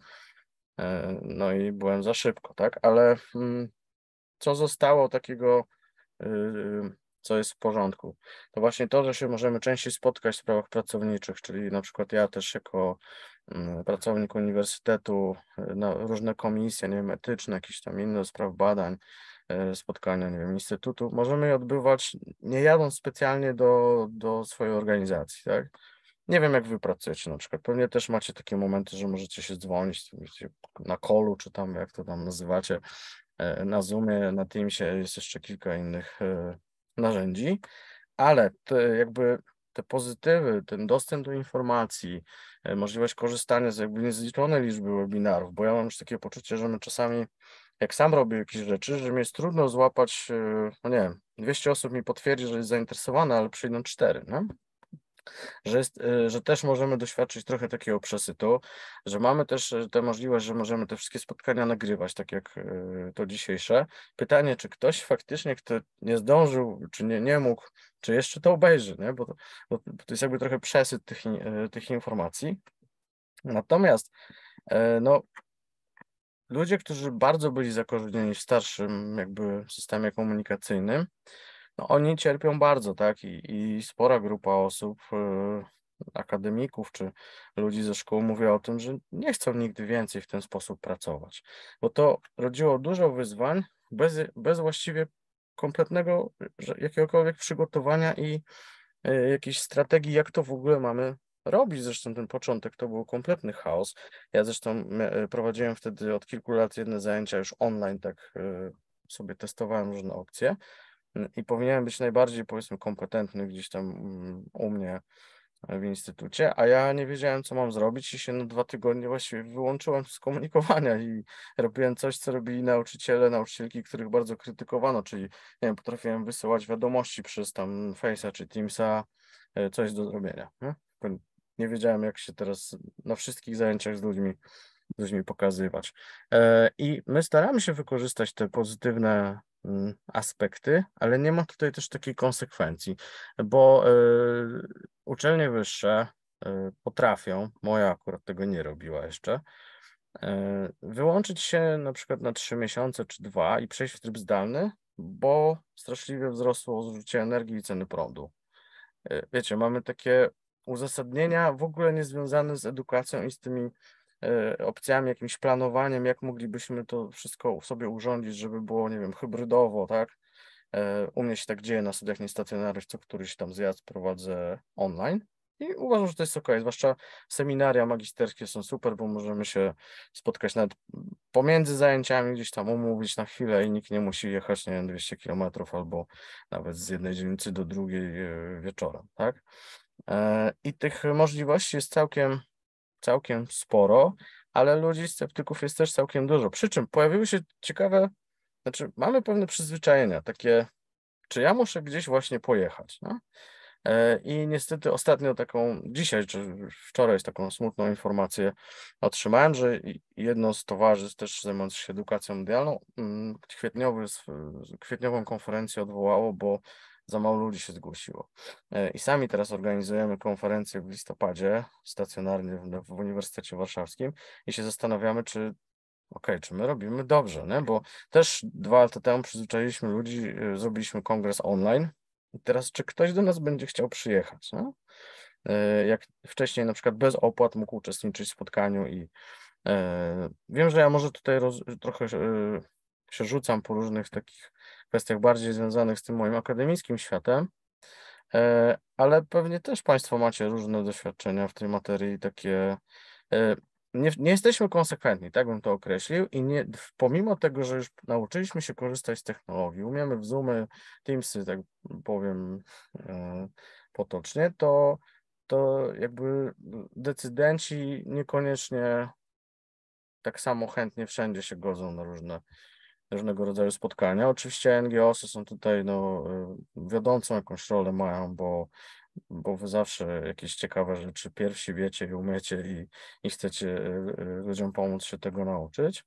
E, no i byłem za szybko, tak? Ale mm, co zostało takiego y, co jest w porządku. To właśnie to, że się możemy częściej spotkać w sprawach pracowniczych, czyli na przykład ja też jako mm, pracownik uniwersytetu y, na różne komisje, nie wiem, etyczne, jakieś tam inne spraw badań, y, spotkania, nie wiem, instytutu, możemy je odbywać nie jadąc specjalnie do, do swojej organizacji, tak? Nie wiem, jak wy pracujecie na przykład. Pewnie też macie takie momenty, że możecie się dzwonić na kolu, czy tam, jak to tam nazywacie, e, na Zoomie, na Teamsie jest jeszcze kilka innych e, narzędzi, ale jakby te pozytywy, ten dostęp do informacji, e, możliwość korzystania z jakby niezliczonej liczby webinarów, bo ja mam już takie poczucie, że my czasami, jak sam robię jakieś rzeczy, że mi jest trudno złapać, e, no nie wiem, 200 osób mi potwierdzi, że jest zainteresowane, ale przyjdą 4, nie? że, jest, e, że też możemy doświadczyć trochę takiego przesytu, że mamy też e, tę możliwość, że możemy te wszystkie spotkania nagrywać, tak jak e, to dzisiejsze. Pytanie, czy ktoś faktycznie, kto nie zdążył, czy nie, nie mógł, czy jeszcze to obejrzy, nie? Bo, to, bo to jest jakby trochę przesyt tych, tych informacji. Natomiast no, ludzie, którzy bardzo byli zakorzenieni w starszym jakby systemie komunikacyjnym, no, oni cierpią bardzo, tak? I, i spora grupa osób, y, akademików czy ludzi ze szkół mówi o tym, że nie chcą nigdy więcej w ten sposób pracować, bo to rodziło dużo wyzwań bez, bez właściwie kompletnego jakiegokolwiek przygotowania i y, jakiejś strategii, jak to w ogóle mamy robić. Zresztą ten początek to był kompletny chaos. Ja zresztą y, prowadziłem wtedy od kilku lat jedne zajęcia już online, tak sobie testowałem różne opcje i powinienem być najbardziej, powiedzmy, kompetentny gdzieś tam mm, u mnie e, w instytucie, a ja nie wiedziałem, co mam zrobić i się na dwa tygodnie właściwie wyłączyłem z komunikowania i robiłem coś, co robili nauczyciele, nauczycielki, których bardzo krytykowano, czyli nie wiem, potrafiłem wysyłać wiadomości przez tam Face'a czy Teamsa, e, coś do zrobienia. Nie? nie wiedziałem, jak się teraz na wszystkich zajęciach z ludźmi, z ludźmi pokazywać. E, I my staramy się wykorzystać te pozytywne Mm, aspekty, ale nie ma tutaj też takiej konsekwencji, bo e, uczelnie wyższe e, potrafią, moja akurat tego nie robiła jeszcze, e, wyłączyć się na przykład na trzy miesiące czy dwa i przejść w tryb zdalny, bo straszliwie wzrosło zużycie energii i ceny prądu. Wiecie, mamy takie uzasadnienia w ogóle niezwiązane z edukacją i z tymi E, opcjami, jakimś planowaniem, jak moglibyśmy to wszystko sobie urządzić, żeby było, nie wiem, hybrydowo, tak? E, u mnie się tak dzieje na studiach niestacjonarnych, co któryś tam zjazd prowadzę online. I uważam, że to jest ok, zwłaszcza seminaria magisterskie są super, bo możemy się spotkać nawet pomiędzy zajęciami, gdzieś tam umówić na chwilę i nikt nie musi jechać, nie wiem, 200 kilometrów albo nawet z jednej dzielnicy do drugiej e, wieczorem, tak? I tych możliwości jest całkiem, całkiem sporo, ale ludzi, sceptyków jest też całkiem dużo. Przy czym pojawiły się ciekawe, znaczy mamy pewne przyzwyczajenia, takie, czy ja muszę gdzieś właśnie pojechać, no? E, I niestety ostatnio taką, dzisiaj czy wczoraj taką smutną informację otrzymałem, że jedno z towarzystw też zajmujących się edukacją medialną mm, kwietniowy, kwietniową konferencję odwołało, bo za mało ludzi się zgłosiło. E, I sami teraz organizujemy konferencję w listopadzie stacjonarnie w, w Uniwersytecie Warszawskim i się zastanawiamy, czy OK, czy my robimy dobrze, nie? bo też dwa lata temu przyzwyczailiśmy ludzi, e, zrobiliśmy kongres online i teraz czy ktoś do nas będzie chciał przyjechać, nie? E, jak wcześniej na przykład bez opłat mógł uczestniczyć w spotkaniu i wiem, że ja może tutaj roz, trochę się rzucam po różnych takich kwestiach bardziej związanych z tym moim akademickim światem, e, ale pewnie też Państwo macie różne doświadczenia w tej materii, takie. E, nie, nie jesteśmy konsekwentni, tak bym to określił, i nie, pomimo tego, że już nauczyliśmy się korzystać z technologii, umiemy w Zoomy, Teamsy, tak powiem e, potocznie, to, to jakby decydenci niekoniecznie tak samo chętnie wszędzie się godzą na różne różnego rodzaju spotkania. Oczywiście NGOsy są tutaj, no, y, wiodącą jakąś rolę mają, bo, bo wy zawsze jakieś ciekawe rzeczy pierwsi wiecie i umiecie i, i chcecie y, y, ludziom pomóc się tego nauczyć,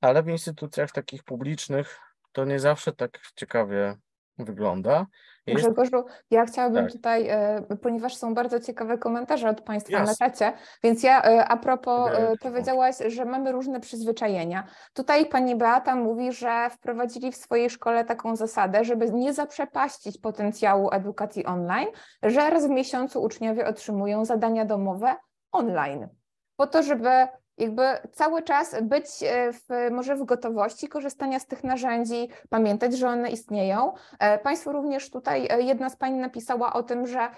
ale w instytucjach takich publicznych to nie zawsze tak ciekawie wygląda. Jest... Grzegorzu, ja chciałabym tak. tutaj, e, ponieważ są bardzo ciekawe komentarze od Państwa Jasne. na czacie, więc ja e, a propos e, powiedziałaś, że mamy różne przyzwyczajenia. Tutaj Pani Beata mówi, że wprowadzili w swojej szkole taką zasadę, żeby nie zaprzepaścić potencjału edukacji online, że raz w miesiącu uczniowie otrzymują zadania domowe online, po to, żeby jakby cały czas być e, w, może w gotowości korzystania z tych narzędzi, pamiętać, że one istnieją. E, państwo również tutaj, e, jedna z Pani napisała o tym, że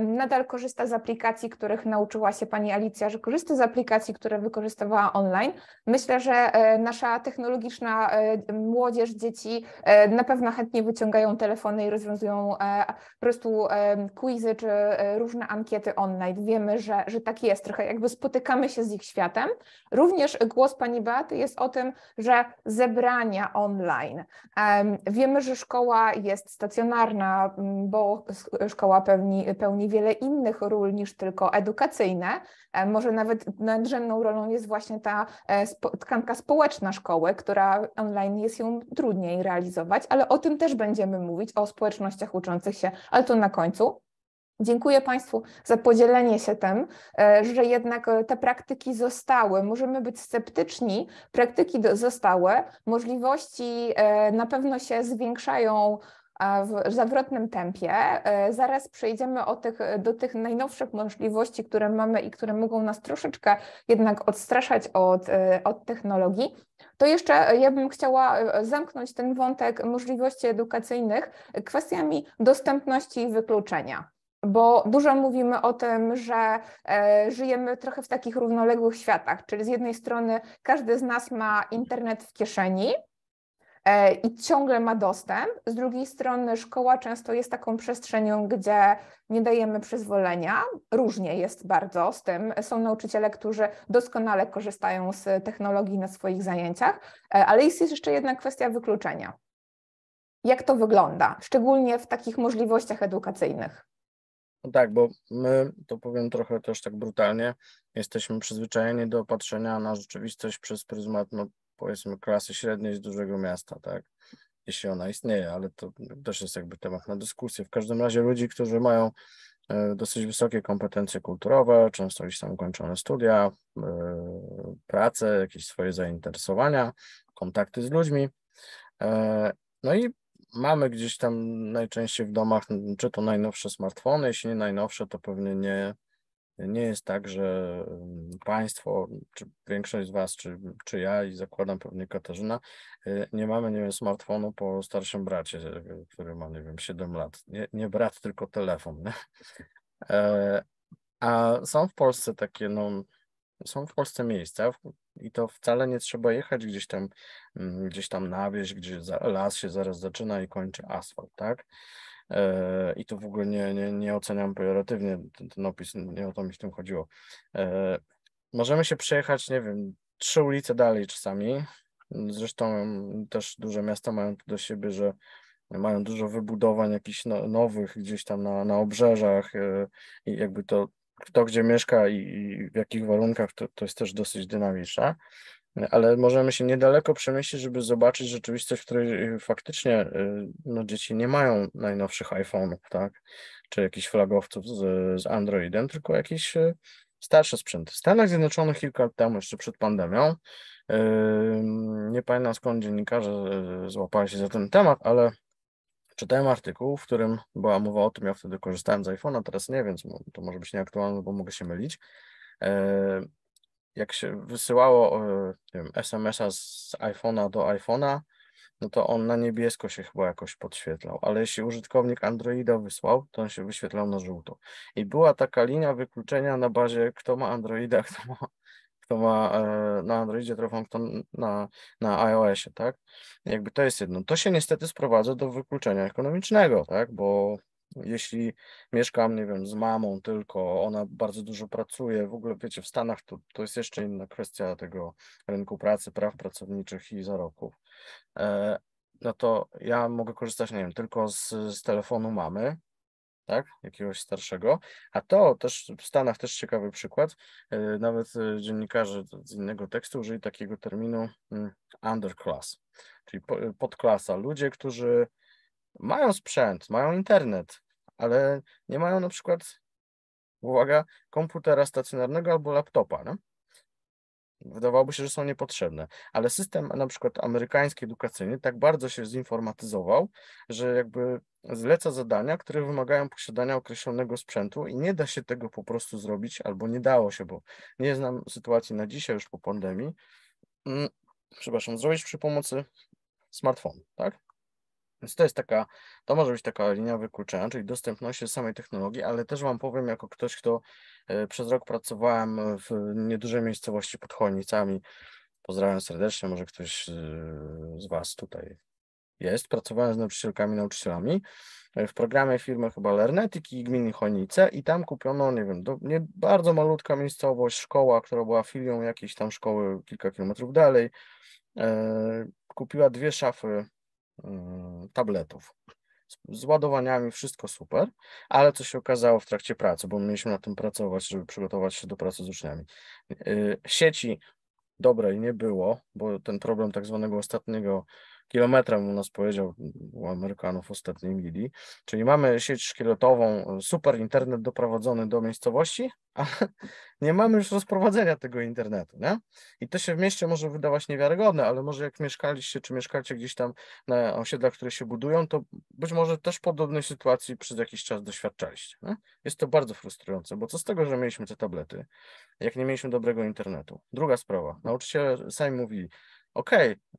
nadal korzysta z aplikacji, których nauczyła się Pani Alicja, że korzysta z aplikacji, które wykorzystywała online. Myślę, że nasza technologiczna młodzież, dzieci na pewno chętnie wyciągają telefony i rozwiązują po prostu quizy czy różne ankiety online. Wiemy, że, że tak jest, trochę jakby spotykamy się z ich światem. Również głos pani Beaty jest o tym, że zebrania online. Wiemy, że szkoła jest stacjonarna, bo szkoła pełni, pełni wiele innych ról niż tylko edukacyjne. E, może nawet nadrzędną rolą jest właśnie ta e, tkanka społeczna szkoły, która online jest ją trudniej realizować, ale o tym też będziemy mówić, o społecznościach uczących się, ale to na końcu. Dziękuję Państwu za podzielenie się tym, e, że jednak e, te praktyki zostały. Możemy być sceptyczni, praktyki zostały, możliwości e, na pewno się zwiększają w zawrotnym tempie. Zaraz przejdziemy tych, do tych najnowszych możliwości, które mamy i które mogą nas troszeczkę jednak odstraszać od, od technologii. To jeszcze ja bym chciała zamknąć ten wątek możliwości edukacyjnych kwestiami dostępności i wykluczenia bo dużo mówimy o tym, że e, żyjemy trochę w takich równoległych światach, czyli z jednej strony każdy z nas ma internet w kieszeni, e, i ciągle ma dostęp. Z drugiej strony, szkoła często jest taką przestrzenią, gdzie nie dajemy przyzwolenia. Różnie jest bardzo z tym. Są nauczyciele, którzy doskonale korzystają z technologii na swoich zajęciach, e, ale jest jeszcze jedna kwestia wykluczenia. Jak to wygląda, szczególnie w takich możliwościach edukacyjnych? No tak, bo my, to powiem trochę też tak brutalnie, jesteśmy przyzwyczajeni do patrzenia na rzeczywistość przez pryzmat, no powiedzmy, klasy średniej z dużego miasta, tak? Jeśli ona istnieje, ale to też jest jakby temat na dyskusję. W każdym razie ludzi, którzy mają e, dosyć wysokie kompetencje kulturowe, często gdzieś tam ukończone studia, e, pracę, jakieś swoje zainteresowania, kontakty z ludźmi. E, no i mamy gdzieś tam najczęściej w domach, czy to najnowsze smartfony, jeśli nie najnowsze, to pewnie nie, nie jest tak, że mm, Państwo, czy większość z Was, czy, czy ja i zakładam pewnie Katarzyna, y, nie mamy, nie wiem, smartfonu po starszym bracie, y, który ma, nie wiem, 7 lat. Nie, nie brat, tylko telefon. Nie? E, a są w Polsce takie, no, są w Polsce miejsca i to wcale nie trzeba jechać gdzieś tam, mm, gdzieś tam na wieś, gdzie las się zaraz zaczyna i kończy asfalt, tak? E, I to w ogóle nie, nie, nie oceniam pejoratywnie ten, ten opis, nie o to mi w tym chodziło. E, możemy się przejechać, nie wiem, trzy ulice dalej czasami. Zresztą mm, też duże miasta mają to do siebie, że mają dużo wybudowań jakichś no, nowych gdzieś tam na, na obrzeżach e, i jakby to kto gdzie mieszka i, i w jakich warunkach, to, to jest też dosyć dynamiczne ale możemy się niedaleko przemieścić, żeby zobaczyć rzeczywistość, w której y, faktycznie y, no, dzieci nie mają najnowszych iPhone'ów, tak? Czy jakichś flagowców z, z Androidem, tylko jakiś y, starszy sprzęt. W Stanach Zjednoczonych kilka lat temu, jeszcze przed pandemią, nie pamiętam skąd dziennikarze złapali się za ten temat, ale czytałem artykuł, w którym była mowa o tym, ja wtedy korzystałem z iPhone'a, teraz nie, więc to może być nieaktualne, bo mogę się mylić. E, jak się wysyłało e, SMS-a z iPhone'a do iPhone'a, no to on na niebiesko się chyba jakoś podświetlał, ale jeśli użytkownik Androida wysłał, to on się wyświetlał na żółto. I była taka linia wykluczenia na bazie, kto ma Androida, kto ma kto ma e, na Androidzie telefon, kto na, na iOSie, tak? Jakby to jest jedno. To się niestety sprowadza do wykluczenia ekonomicznego, tak? Bo jeśli mieszkam, nie wiem, z mamą tylko, ona bardzo dużo pracuje, w ogóle wiecie, w Stanach to, to jest jeszcze inna kwestia tego rynku pracy, praw pracowniczych i zarobków, e, no to ja mogę korzystać, nie wiem, tylko z, z telefonu mamy, tak? Jakiegoś starszego. A to też w Stanach też ciekawy przykład. E, nawet e, dziennikarze z innego tekstu użyli takiego terminu mm, underclass, czyli e, podklasa. Ludzie, którzy mają sprzęt, mają internet, ale nie mają na przykład, uwaga, komputera stacjonarnego albo laptopa. No? Wydawałoby się, że są niepotrzebne, ale system na przykład amerykański edukacyjny tak bardzo się zinformatyzował, że jakby zleca zadania, które wymagają posiadania określonego sprzętu i nie da się tego po prostu zrobić, albo nie dało się, bo nie znam sytuacji na dzisiaj już po pandemii, mm, przepraszam, zrobić przy pomocy smartfonu, tak? Więc to jest taka, to może być taka linia wykluczenia, czyli dostępności samej technologii, ale też Wam powiem, jako ktoś, kto e, przez rok pracowałem w niedużej miejscowości pod Chojnicami, pozdrawiam serdecznie, może ktoś z Was tutaj jest, pracowałem z nauczycielkami, nauczycielami e, w programie firmy chyba Lernetik i gminy Chojnice i tam kupiono, nie wiem, do, nie, bardzo malutka miejscowość, szkoła, która była filią jakiejś tam szkoły kilka kilometrów dalej, e, kupiła dwie szafy Mm, tabletów. Z ładowaniami wszystko super, ale co się okazało w trakcie pracy, bo mieliśmy na tym pracować, żeby przygotować się do pracy z uczniami. Y, sieci dobrej nie było, bo ten problem tak zwanego ostatniego kilometrem u nas powiedział u Amerykanów ostatniej mili. Czyli mamy sieć szkieletową, super internet doprowadzony do miejscowości, ale nie mamy już rozprowadzenia tego internetu, nie? I to się w mieście może wydawać niewiarygodne, ale może jak mieszkaliście, czy mieszkacie gdzieś tam na osiedlach, które się budują, to być może też podobnej sytuacji przez jakiś czas doświadczaliście, nie? Jest to bardzo frustrujące, bo co z tego, że mieliśmy te tablety, jak nie mieliśmy dobrego internetu? Druga sprawa, nauczyciele sami mówili, OK,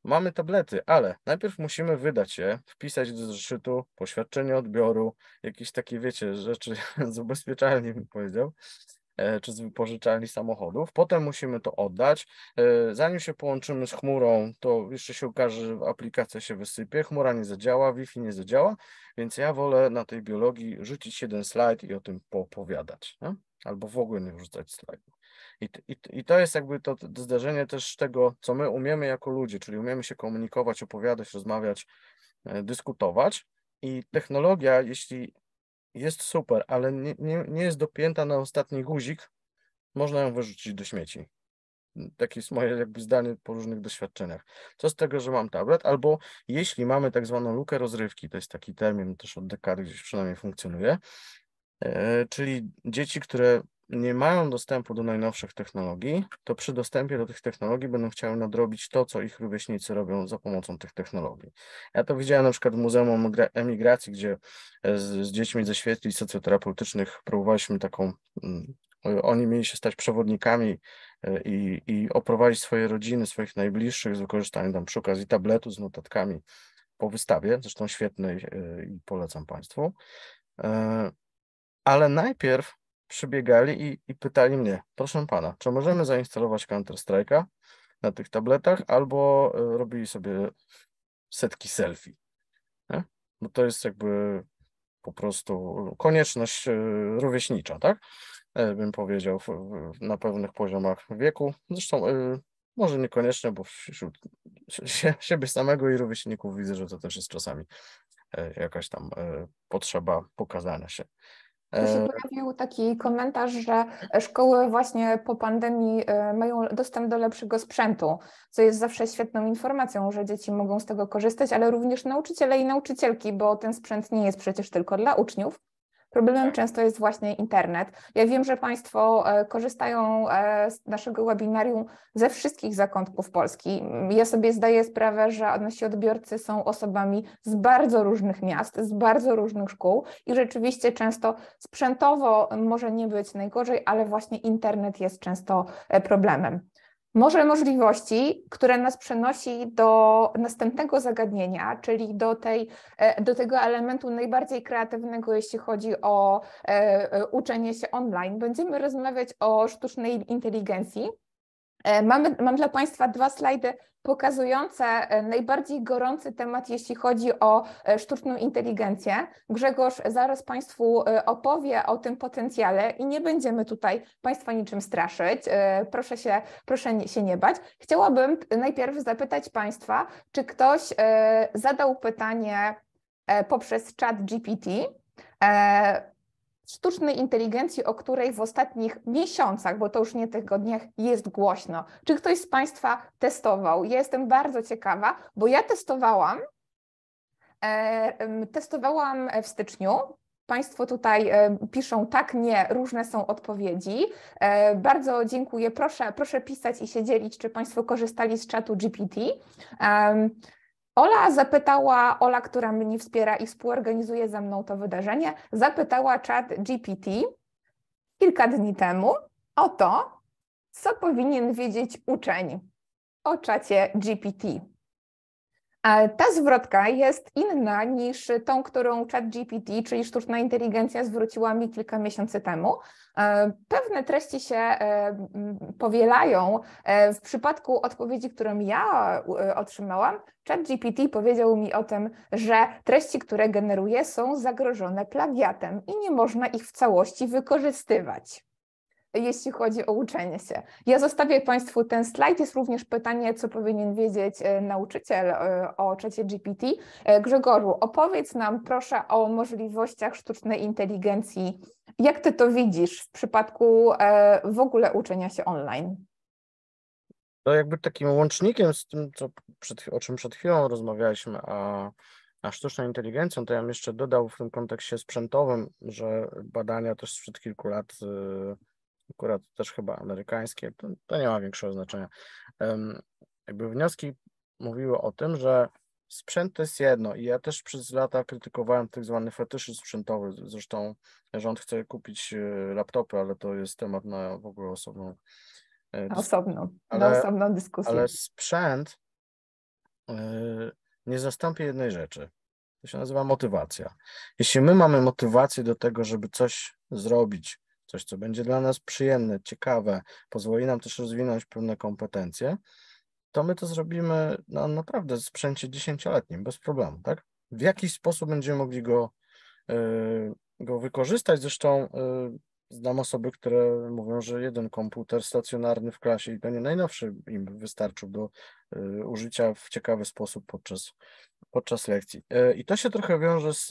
mamy tablety, ale najpierw musimy wydać je, wpisać do zeszytu, poświadczenie odbioru, jakieś takie, wiecie, rzeczy z ubezpieczalni, bym powiedział, e, czy z wypożyczalni samochodów. Potem musimy to oddać. E, zanim się połączymy z chmurą, to jeszcze się okaże, że aplikacja się wysypie, chmura nie zadziała, Wi-Fi nie zadziała, więc ja wolę na tej biologii rzucić jeden slajd i o tym poopowiadać, nie? albo w ogóle nie rzucać slajdu. I, i, I to jest jakby to, to zdarzenie też tego, co my umiemy jako ludzie, czyli umiemy się komunikować, opowiadać, rozmawiać, e, dyskutować. I technologia, jeśli jest super, ale nie, nie, nie jest dopięta na ostatni guzik, można ją wyrzucić do śmieci. Takie jest moje jakby zdanie po różnych doświadczeniach. Co z tego, że mam tablet? Albo jeśli mamy tak zwaną lukę rozrywki, to jest taki termin też od dekady gdzieś przynajmniej funkcjonuje, e, czyli dzieci, które nie mają dostępu do najnowszych technologii, to przy dostępie do tych technologii będą chciały nadrobić to, co ich rówieśnicy robią za pomocą tych technologii. Ja to widziałem na przykład w Muzeum Emigracji, gdzie e, z, z dziećmi ze świetli socjoterapeutycznych próbowaliśmy taką mm, oni mieli się stać przewodnikami e, i, i oprowadzić swoje rodziny, swoich najbliższych z wykorzystaniem tam przy okazji tabletu z notatkami po wystawie, zresztą świetnej e, i polecam Państwu. Ale najpierw przybiegali i, i pytali mnie, proszę pana, czy możemy zainstalować Counter-Strike'a na tych tabletach, albo e, robili sobie setki selfie. Nie? Bo to jest jakby po prostu konieczność e, rówieśnicza, tak? E, bym powiedział, na pewnych poziomach wieku. Zresztą może niekoniecznie, bo wśród siebie samego i rówieśników widzę, że to też jest czasami jakaś tam potrzeba pokazania się. Tu się e, pojawił taki komentarz, że szkoły właśnie po pandemii e, mają dostęp do lepszego sprzętu, co jest zawsze świetną informacją, że dzieci mogą z tego korzystać, ale również nauczyciele i nauczycielki, bo ten sprzęt nie jest przecież tylko dla uczniów. Problemem tak. często jest właśnie internet. Ja wiem, że Państwo e, korzystają e, z naszego webinarium ze wszystkich zakątków Polski. Mm, ja sobie zdaję sprawę, że nasi odbiorcy są osobami z bardzo różnych miast, z bardzo różnych szkół i rzeczywiście często sprzętowo może nie być najgorzej, ale właśnie internet jest często e, problemem. Może możliwości, które nas przenosi do następnego zagadnienia, czyli do, tej, e, do tego elementu najbardziej kreatywnego, jeśli chodzi o e, e, uczenie się online. Będziemy rozmawiać o sztucznej inteligencji. Mamy, mam dla Państwa dwa slajdy pokazujące e, najbardziej gorący temat, jeśli chodzi o e, sztuczną inteligencję. Grzegorz zaraz Państwu e, opowie o tym potencjale i nie będziemy tutaj Państwa niczym straszyć. Proszę się, proszę się nie bać. Chciałabym najpierw zapytać Państwa, czy ktoś zadał pytanie poprzez chat GPT sztucznej inteligencji, o której w ostatnich miesiącach, bo to już nie tygodniach, jest głośno. Czy ktoś z Państwa testował? Ja jestem bardzo ciekawa, bo ja testowałam. E, testowałam w styczniu, Państwo tutaj e, piszą tak, nie, różne są odpowiedzi. E, bardzo dziękuję. Proszę, proszę pisać i się dzielić, czy Państwo korzystali z czatu GPT. Ola zapytała, Ola, która mnie wspiera i współorganizuje ze mną to wydarzenie, zapytała czat GPT kilka dni temu o to, co powinien wiedzieć uczeń o czacie GPT. Ta zwrotka jest inna niż tą, którą ChatGPT, czyli sztuczna inteligencja, zwróciła mi kilka miesięcy temu. E, pewne treści się e, powielają. E, w przypadku odpowiedzi, którą ja otrzymałam, ChatGPT powiedział mi o tym, że treści, które generuje, są zagrożone plagiatem i nie można ich w całości wykorzystywać jeśli chodzi o uczenie się. Ja zostawię Państwu ten slajd. Jest również pytanie, co powinien wiedzieć e, nauczyciel e, o czacie GPT. E, Grzegorzu, opowiedz nam proszę o możliwościach sztucznej inteligencji. Jak Ty to widzisz w przypadku w ogóle uczenia się online? To no, jakby takim łącznikiem z tym, co przed, o czym przed chwilą rozmawialiśmy, a a sztuczną inteligencją, to ja bym jeszcze dodał w tym kontekście sprzętowym, że badania też sprzed kilku lat y, akurat też chyba amerykańskie, to, to nie ma większego znaczenia. Jakby wnioski mówiły o tym, że sprzęt to jest jedno i ja też przez lata krytykowałem tak zwany fetyszy sprzętowy. Zresztą rząd chce kupić e, laptopy, ale to jest temat na w ogóle osobną. E, Osobno, ale, na osobną dyskusję. Ale sprzęt e, nie zastąpi jednej rzeczy. To się nazywa motywacja. Jeśli my mamy motywację do tego, żeby coś zrobić, coś, co będzie dla nas przyjemne, ciekawe, pozwoli nam też rozwinąć pewne kompetencje, to my to zrobimy na naprawdę w sprzęcie dziesięcioletnim, bez problemu, tak? W jakiś sposób będziemy mogli go, e, go wykorzystać. Zresztą yy, znam osoby, które mówią, że jeden komputer stacjonarny w klasie i to nie najnowszy im wystarczył do y, użycia w ciekawy sposób podczas, podczas lekcji. Y, I to się trochę wiąże z,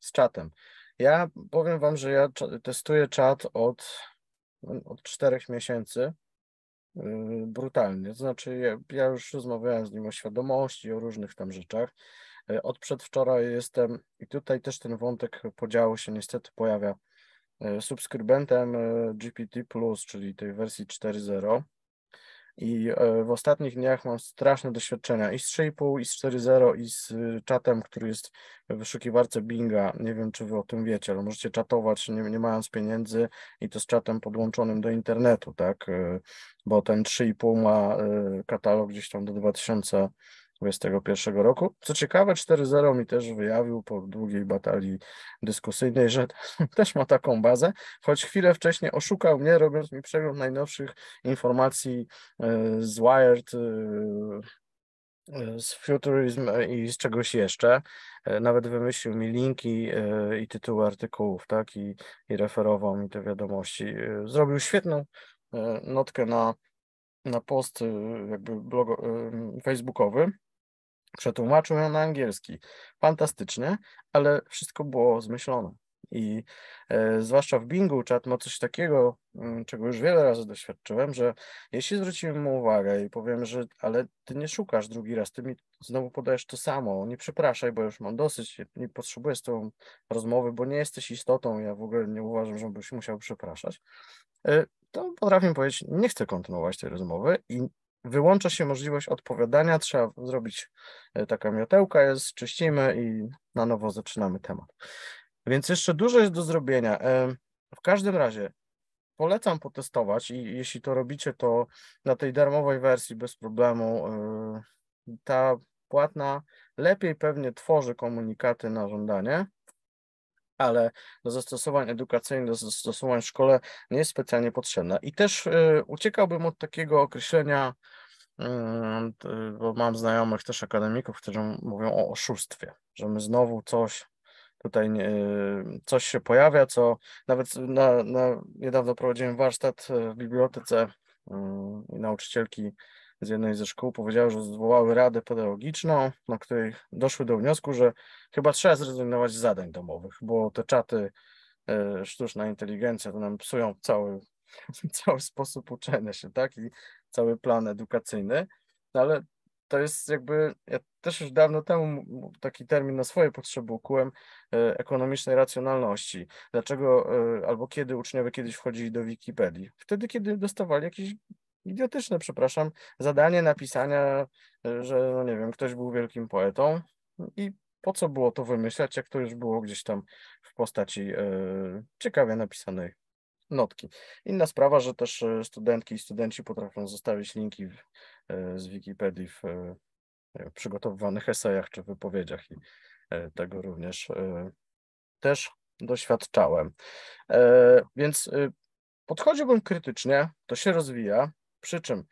z czatem. Ja powiem Wam, że ja testuję czat od, od czterech miesięcy yy, brutalnie. To znaczy, ja, ja już rozmawiałem z nim o świadomości, o różnych tam rzeczach. Yy, od przedwczoraj jestem, i tutaj też ten wątek podziału się niestety pojawia, yy, subskrybentem GPT, czyli tej wersji 4.0. I e, w ostatnich dniach mam straszne doświadczenia i z 3,5, i z 4.0, i z y, czatem, który jest w wyszukiwarce Binga. Nie wiem, czy wy o tym wiecie, ale możecie czatować nie, nie mając pieniędzy i to z czatem podłączonym do internetu, tak? E, bo ten 3,5 ma e, katalog gdzieś tam do 2000 2021 roku. Co ciekawe, 4.0 mi też wyjawił po długiej batalii dyskusyjnej, że też ma taką bazę, choć chwilę wcześniej oszukał mnie, robiąc mi przegląd najnowszych informacji e, z Wired e, e, z Futurism i z czegoś jeszcze. Nawet wymyślił mi linki i tytuły artykułów, tak? I, i referował mi te wiadomości. Zrobił świetną notkę na, na post jakby blog facebookowy Przetłumaczył ją na angielski. Fantastycznie, ale wszystko było zmyślone. I e, zwłaszcza w Bingu Chat ma coś takiego, mm, czego już wiele razy doświadczyłem, że jeśli zwrócimy mu uwagę i powiem, że ale ty nie szukasz drugi raz, ty mi znowu podajesz to samo, nie przepraszaj, bo już mam dosyć, nie potrzebuję z tą rozmowy, bo nie jesteś istotą, ja w ogóle nie uważam, żebyś musiał przepraszać, e, to potrafię powiedzieć, nie chcę kontynuować tej rozmowy i wyłącza się możliwość odpowiadania, trzeba zrobić e, taka miotełka jest, czyścimy i na nowo zaczynamy temat. Więc jeszcze dużo jest do zrobienia. E, w każdym razie polecam potestować i jeśli to robicie, to na tej darmowej wersji bez problemu e, ta płatna lepiej pewnie tworzy komunikaty na żądanie, ale do zastosowań edukacyjnych, do zastosowań w szkole nie jest specjalnie potrzebna. I też uciekałbym od takiego określenia Mm, bo mam znajomych też akademików, którzy mówią o oszustwie, że my znowu coś tutaj y, coś się pojawia, co nawet na, na niedawno prowadziłem warsztat y, w bibliotece mm, i nauczycielki z jednej ze szkół powiedziały, że zwołały radę pedagogiczną, na której doszły do wniosku, że chyba trzeba zrezygnować z zadań domowych, bo te czaty, y, sztuczna inteligencja to nam psują cały, cały sposób uczenia się, tak? I cały plan edukacyjny, no, ale to jest jakby, ja też już dawno temu taki termin na swoje potrzeby ukułem e, ekonomicznej racjonalności. Dlaczego e, albo kiedy uczniowie kiedyś wchodzili do Wikipedii? Wtedy, kiedy dostawali jakieś idiotyczne, przepraszam, zadanie napisania, e, że no nie wiem, ktoś był wielkim poetą i po co było to wymyślać, jak to już było gdzieś tam w postaci ciekawie napisanej notki. Inna sprawa, że też e, studentki i studenci potrafią zostawić linki w, e, z Wikipedii w, e, w przygotowywanych esejach czy wypowiedziach i tego również też doświadczałem. Więc podchodziłbym krytycznie, to się rozwija, przy czym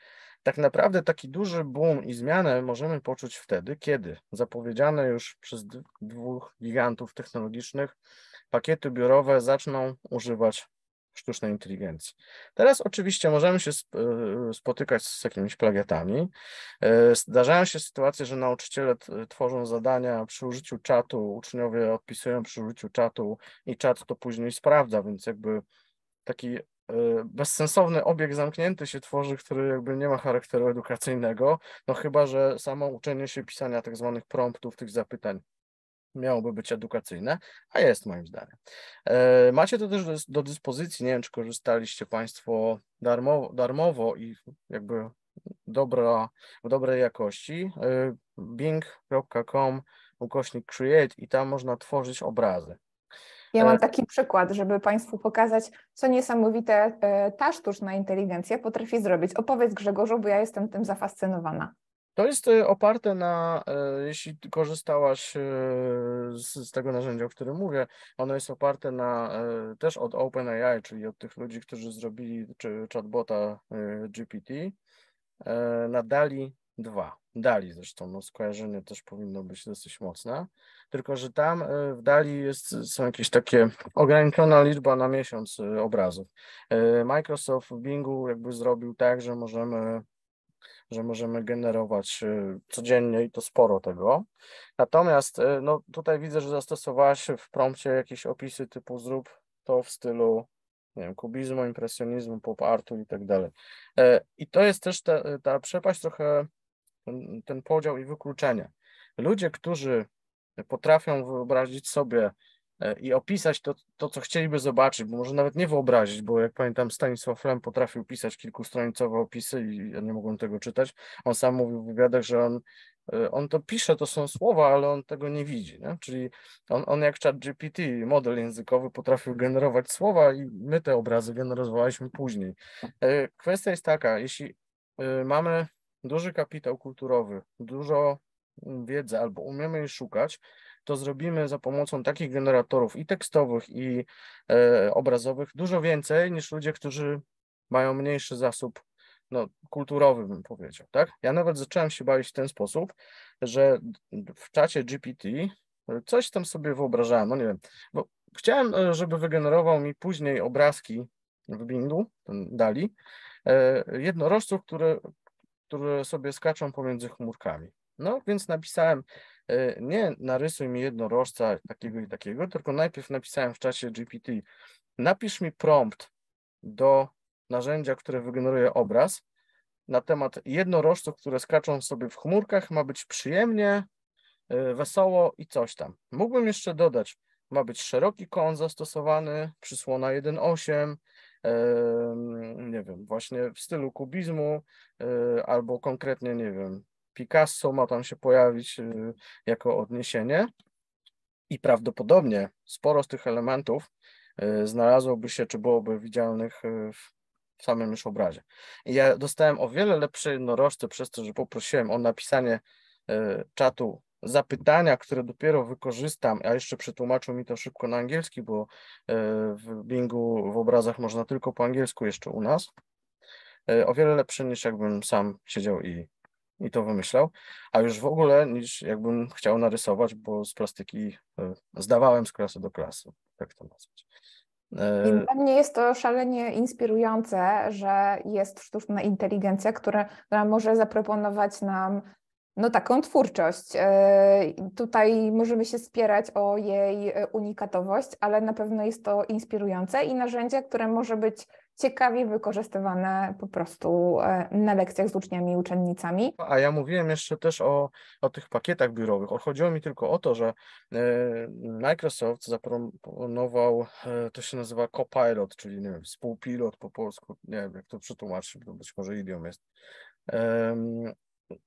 tak naprawdę taki duży boom i zmianę możemy poczuć wtedy, kiedy zapowiedziane już przez dwóch gigantów technologicznych pakiety biurowe zaczną używać sztucznej inteligencji. Teraz oczywiście możemy się e, spotykać z jakimiś plagiatami. E, zdarzają się sytuacje, że nauczyciele tworzą zadania przy użyciu czatu, uczniowie odpisują przy użyciu czatu i czat to później sprawdza, więc jakby taki e, bezsensowny obiekt zamknięty się tworzy, który jakby nie ma charakteru edukacyjnego, no chyba, że samo uczenie się pisania tak zwanych promptów, tych zapytań miałoby być edukacyjne, a jest moim zdaniem. E, macie to też do dyspozycji, nie wiem, czy korzystaliście Państwo darmowo, darmowo i jakby dobra, w dobrej jakości, e, bing.com ukośnik create i tam można tworzyć obrazy. Ja mam e, taki przykład, żeby Państwu pokazać, co niesamowite ta sztuczna inteligencja potrafi zrobić. Opowiedz Grzegorzu, bo ja jestem tym zafascynowana. To jest y, oparte na, y, jeśli korzystałaś y, z, z, tego narzędzia, o którym mówię, ono jest oparte na też od OpenAI, czyli od tych ludzi, którzy zrobili czy chatbota GPT, na DALI 2. DALI zresztą, no skojarzenie też powinno być dosyć mocne, tylko że tam w DALI jest, są jakieś takie ograniczona liczba na miesiąc obrazów. Microsoft w Bingu jakby zrobił tak, że możemy że możemy generować y, codziennie i to sporo tego. Natomiast y, no, tutaj widzę, że zastosowałaś w prompcie jakieś opisy typu zrób to w stylu nie wiem, kubizmu, impresjonizmu, pop artu i tak dalej. E, I to jest też ta, ta przepaść trochę, ten, ten podział i wykluczenie. Ludzie, którzy potrafią wyobrazić sobie E, i opisać to, to, co chcieliby zobaczyć, bo może nawet nie wyobrazić, bo jak pamiętam Stanisław Lem potrafił pisać kilkustronicowe opisy i ja nie mogłem tego czytać. On sam mówił w wywiadach, że on, e, on to pisze, to są słowa, ale on tego nie widzi, nie? czyli on, on jak chat GPT, model językowy potrafił generować słowa i my te obrazy generowaliśmy później. E, kwestia jest taka, jeśli mamy duży kapitał kulturowy, dużo mm, wiedzy albo umiemy jej szukać, to zrobimy za pomocą takich generatorów i tekstowych, i e, obrazowych dużo więcej niż ludzie, którzy mają mniejszy zasób no, kulturowy, bym powiedział. Tak? Ja nawet zacząłem się bawić w ten sposób, że w czacie GPT coś tam sobie wyobrażałem, no nie wiem, bo chciałem, e, żeby wygenerował mi później obrazki w Bingu, dali, e, jednorożców, które, które sobie skaczą pomiędzy chmurkami. No więc napisałem E, nie narysuj mi jednorożca takiego i takiego, tylko najpierw napisałem w czasie GPT, napisz mi prompt do narzędzia, które wygeneruje obraz na temat jednorożców, które skaczą sobie w chmurkach, ma być przyjemnie, e, wesoło i coś tam. Mógłbym jeszcze dodać, ma być szeroki kąt zastosowany, przysłona 1.8, e, nie wiem, właśnie w stylu kubizmu albo konkretnie, nie wiem, Picasso ma tam się pojawić y, jako odniesienie i prawdopodobnie sporo z tych elementów y, znalazłoby się, czy byłoby widzialnych y, w samym już obrazie. I ja dostałem o wiele lepsze jednorożce przez to, że poprosiłem o napisanie czatu zapytania, które dopiero wykorzystam, a jeszcze przetłumaczył mi to szybko na angielski, bo w Bingu w obrazach można tylko po angielsku jeszcze u nas. O wiele lepsze niż jakbym sam siedział i i to wymyślał, a już w ogóle niż jakbym chciał narysować, bo z plastyki e, zdawałem z klasy do klasy, tak to nazwać. E, dla mnie jest to szalenie inspirujące, że jest sztuczna inteligencja, która, która może zaproponować nam no, taką twórczość. E, tutaj możemy się spierać o jej unikatowość, ale na pewno jest to inspirujące i narzędzie, które może być ciekawie wykorzystywane po prostu e, na lekcjach z uczniami i uczennicami. A ja mówiłem jeszcze też o, o tych pakietach biurowych. Chodziło mi tylko o to, że e, Microsoft zaproponował, e, to się nazywa copilot, czyli nie wiem, współpilot po polsku, nie wiem jak to przetłumaczyć, to być może idiom jest.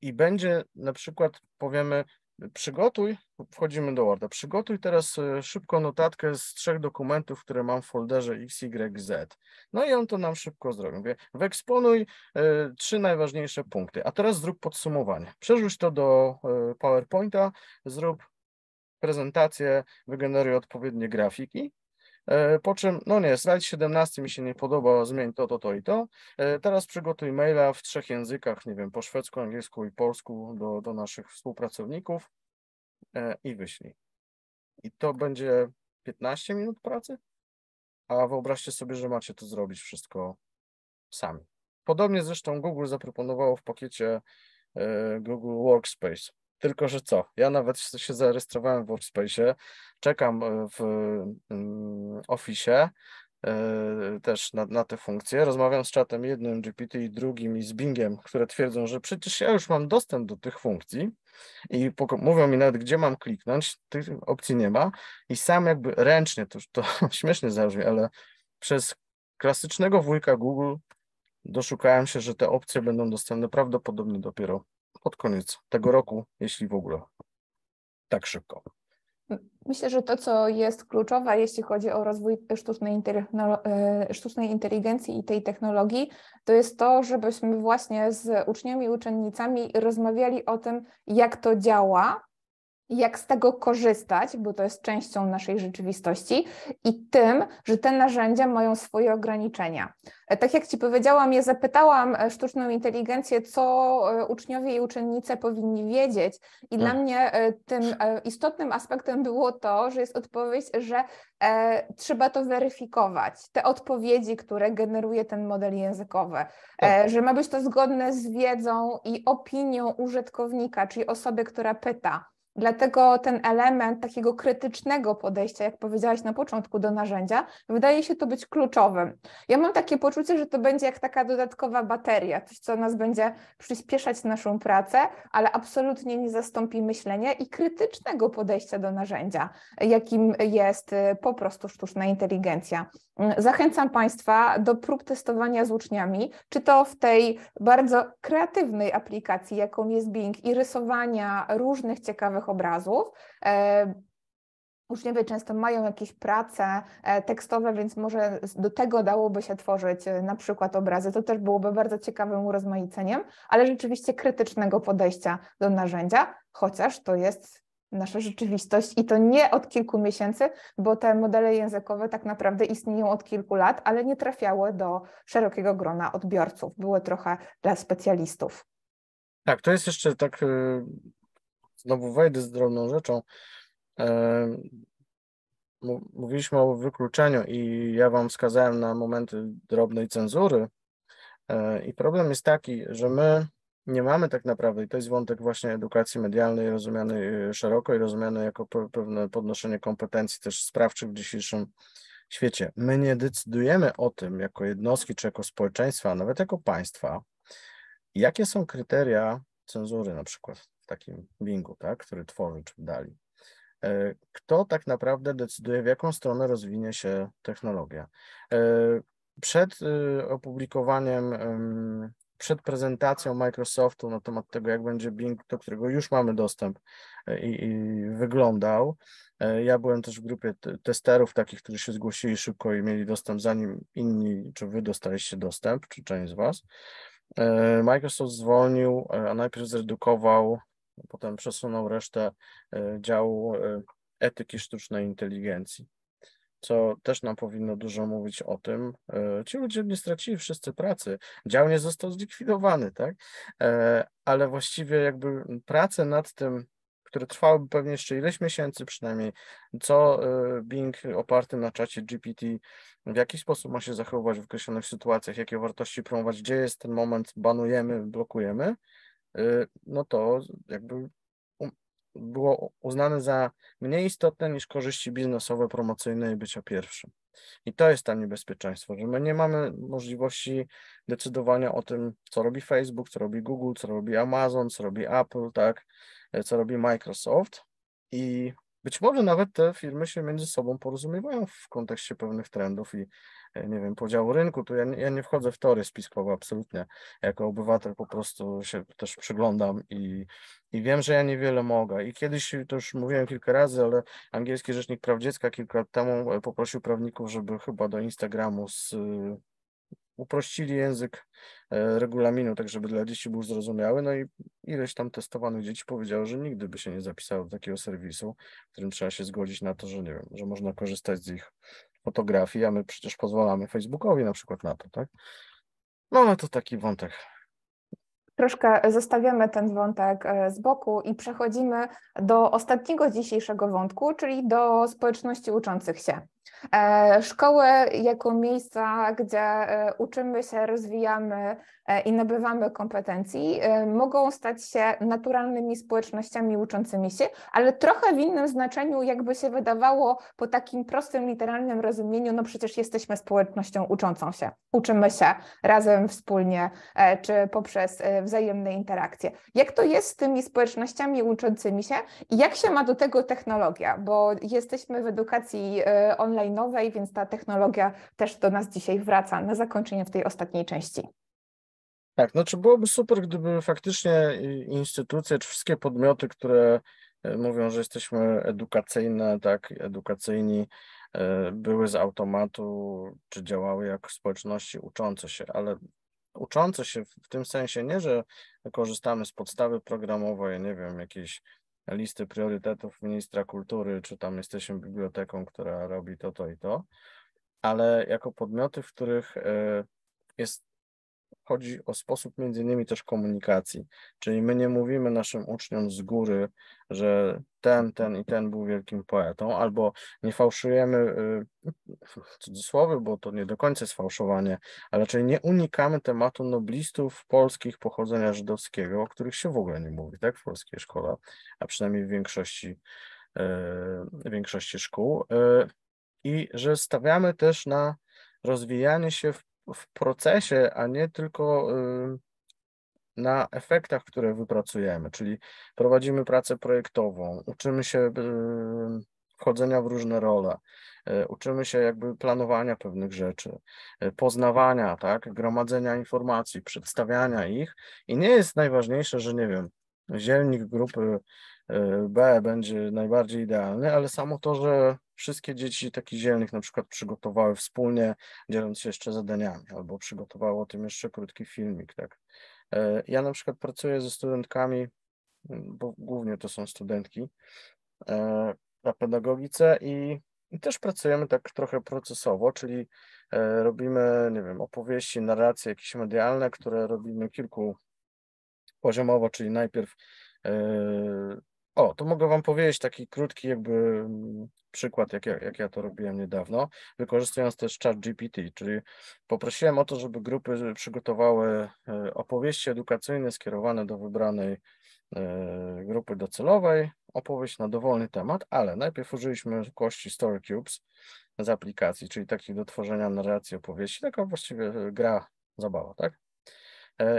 I będzie na przykład, powiemy, Przygotuj, wchodzimy do Worda, przygotuj teraz e, szybko notatkę z trzech dokumentów, które mam w folderze XYZ. No i on to nam szybko zrobi. Mówię, wyeksponuj e, trzy najważniejsze punkty, a teraz zrób podsumowanie. Przerzuć to do e, PowerPointa, zrób prezentację, wygeneruj odpowiednie grafiki E, po czym, no nie, slajd 17 mi się nie podoba, zmień to, to, to i to. E, teraz przygotuj maila w trzech językach, nie wiem, po szwedzku, angielsku i polsku do, do naszych współpracowników e, i wyślij. I to będzie 15 minut pracy, a wyobraźcie sobie, że macie to zrobić wszystko sami. Podobnie zresztą Google zaproponowało w pakiecie Google Workspace tylko, że co? Ja nawet się zarejestrowałem w Workspace'ie, czekam e, w mm, Office e, też na, na te funkcje. Rozmawiam z czatem jednym GPT i drugim i z Bingiem, które twierdzą, że przecież ja już mam dostęp do tych funkcji i mówią mi nawet, gdzie mam kliknąć, tych opcji nie ma i sam jakby ręcznie, to, to śmiesznie zabrzmi, ale przez klasycznego wujka Google doszukałem się, że te opcje będą dostępne prawdopodobnie dopiero pod koniec tego mhm. roku, jeśli w ogóle tak szybko. Myślę, że to, co jest kluczowe, jeśli chodzi o rozwój sztucznej, no, e, sztucznej, inteligencji i tej technologii, to jest to, żebyśmy właśnie z uczniami i uczennicami rozmawiali o tym, jak to działa, jak z tego korzystać, bo to jest częścią naszej rzeczywistości, i tym, że te narzędzia mają swoje ograniczenia. E, tak jak Ci powiedziałam, ja zapytałam e, sztuczną inteligencję, co e, uczniowie i uczennice powinni wiedzieć, i no. dla tak. mnie tym istotnym aspektem było to, że jest odpowiedź, że trzeba to weryfikować, te odpowiedzi, które generuje ten model językowy, no. że ma być to zgodne z wiedzą i opinią użytkownika, czyli osoby, która pyta. Dlatego ten element takiego krytycznego podejścia, jak powiedziałaś na początku, do narzędzia, wydaje się to być kluczowym. Ja mam takie poczucie, że to będzie jak taka dodatkowa bateria, coś, co nas będzie przyspieszać naszą pracę, ale absolutnie nie zastąpi myślenia i krytycznego podejścia do narzędzia, jakim jest y, po prostu sztuczna inteligencja. Mm, zachęcam Państwa do prób testowania z uczniami, czy to w tej bardzo kreatywnej aplikacji, jaką jest Bing, i rysowania różnych ciekawych obrazów. E, uczniowie często mają jakieś prace e, tekstowe, więc może do tego dałoby się tworzyć e, na przykład obrazy. To też byłoby bardzo ciekawym urozmaiceniem, ale rzeczywiście krytycznego podejścia do narzędzia, chociaż to jest nasza rzeczywistość i to nie od kilku miesięcy, bo te modele językowe tak naprawdę istnieją od kilku lat, ale nie trafiały do szerokiego grona odbiorców, były trochę dla specjalistów. Tak, to jest jeszcze tak znowu wejdę z drobną rzeczą. Mówiliśmy o wykluczeniu i ja Wam wskazałem na momenty drobnej cenzury. E, I problem jest taki, że my nie mamy tak naprawdę, i to jest wątek właśnie edukacji medialnej, rozumiany e, szeroko i rozumiany jako pewne podnoszenie kompetencji też sprawczych w dzisiejszym świecie. My nie decydujemy o tym jako jednostki czy jako społeczeństwa, a nawet jako państwa, jakie są kryteria cenzury na przykład takim wingu, tak, który tworzy czy dali. E, kto tak naprawdę decyduje, w jaką stronę rozwinie się technologia? E, przed y, opublikowaniem, przed prezentacją Microsoftu na temat tego, jak będzie Bing, do którego już mamy dostęp e, i, i wyglądał, ja byłem też w grupie testerów, takich, którzy się zgłosili szybko i mieli dostęp, zanim inni, czy wy dostaliście dostęp, czy część z was. Microsoft zwolnił, a najpierw zredukował Potem przesunął resztę e, działu e, etyki sztucznej inteligencji, co też nam powinno dużo mówić o tym. E, ci ludzie nie stracili wszyscy pracy, dział nie został zlikwidowany, tak? Ale właściwie jakby prace nad tym, które trwałyby pewnie jeszcze ileś miesięcy przynajmniej, co Bing oparty na czacie GPT, w jaki sposób ma się zachowywać w określonych sytuacjach, jakie wartości promować, gdzie jest ten moment, banujemy, blokujemy, Y, no to jakby było uznane za mniej istotne niż korzyści biznesowe, promocyjne i bycia pierwszym. I to jest tam niebezpieczeństwo, że my nie mamy możliwości decydowania o tym, co robi Facebook, co robi Google, co robi Amazon, co robi Apple, tak, y, co robi Microsoft. I być może nawet te firmy się między sobą porozumiewają w kontekście pewnych trendów i, e, nie wiem, podziału rynku. Tu ja, ja nie wchodzę w teorię spiskowe absolutnie. Jako obywatel po prostu się też przyglądam i, i wiem, że ja niewiele mogę. I kiedyś, to już mówiłem kilka razy, ale angielski rzecznik praw dziecka kilka lat temu e, poprosił prawników, żeby chyba do Instagramu z uprościli język e, regulaminu, tak żeby dla dzieci był zrozumiały, no i ileś tam testowanych dzieci powiedziało, że nigdy by się nie zapisało do takiego serwisu, w którym trzeba się zgodzić na to, że nie wiem, że można korzystać z ich fotografii, a my przecież pozwalamy Facebookowi na przykład na to, tak? No ale no to taki wątek troszkę zostawiamy ten wątek e, z boku i przechodzimy do ostatniego dzisiejszego wątku, czyli do społeczności uczących się. E, Szkoły jako miejsca, gdzie e, uczymy się, rozwijamy e, i nabywamy kompetencji, mogą stać się naturalnymi społecznościami uczącymi się, ale trochę w innym znaczeniu, jakby się wydawało po takim prostym, literalnym rozumieniu, no przecież jesteśmy społecznością uczącą się, uczymy się razem, wspólnie, czy poprzez wzajemne interakcje. Jak to jest z tymi społecznościami uczącymi się i jak się ma do tego technologia, bo jesteśmy w edukacji online nowej, więc ta technologia też do nas dzisiaj wraca na zakończenie w tej ostatniej części. Tak, znaczy byłoby super, gdyby faktycznie y, instytucje czy wszystkie podmioty, które y, mówią, że jesteśmy edukacyjne, tak, edukacyjni, y, były z automatu, czy działały jak społeczności uczące się, ale uczące się w tym sensie nie, że korzystamy z podstawy programowej, nie wiem, jakiejś listy priorytetów ministra kultury, czy tam jesteśmy biblioteką, która robi to, to i to, ale jako podmioty, w których e, jest chodzi o sposób między innymi też komunikacji. Czyli my nie mówimy naszym uczniom z góry, że ten, ten i ten był wielkim poetą, albo nie fałszujemy y, w cudzysłowie, bo to nie do końca jest fałszowanie, ale czyli nie unikamy tematu noblistów polskich pochodzenia żydowskiego, o których się w ogóle nie mówi, tak, w polskiej szkole, a przynajmniej w większości, w y, większości szkół. Y, I że stawiamy też na rozwijanie się w w procesie, a nie tylko y, na efektach, które wypracujemy, czyli prowadzimy pracę projektową, uczymy się y, wchodzenia w różne role, y, uczymy się jakby planowania pewnych rzeczy, poznawania, tak, gromadzenia informacji, przedstawiania ich i nie jest najważniejsze, że nie wiem, zielnik grupy E, B będzie najbardziej idealny, ale samo to, że wszystkie dzieci takich dzielnych na przykład przygotowały wspólnie, dzieląc się jeszcze zadaniami, albo przygotowało o tym jeszcze krótki filmik, tak. E, ja na przykład pracuję ze studentkami, bo głównie to są studentki e, na pedagogice i, i też pracujemy tak trochę procesowo, czyli robimy, nie wiem, opowieści, narracje jakieś medialne, które robimy kilku poziomowo, czyli najpierw o, to mogę Wam powiedzieć taki krótki jakby mm, przykład, jak ja, jak ja to robiłem niedawno, wykorzystując też chat GPT, czyli poprosiłem o to, żeby grupy e, przygotowały e, opowieści edukacyjne skierowane do wybranej e, grupy docelowej, opowieść na dowolny temat, ale najpierw użyliśmy kości Story Cubes z aplikacji, czyli takich do tworzenia narracji opowieści, taka właściwie gra, zabawa, tak?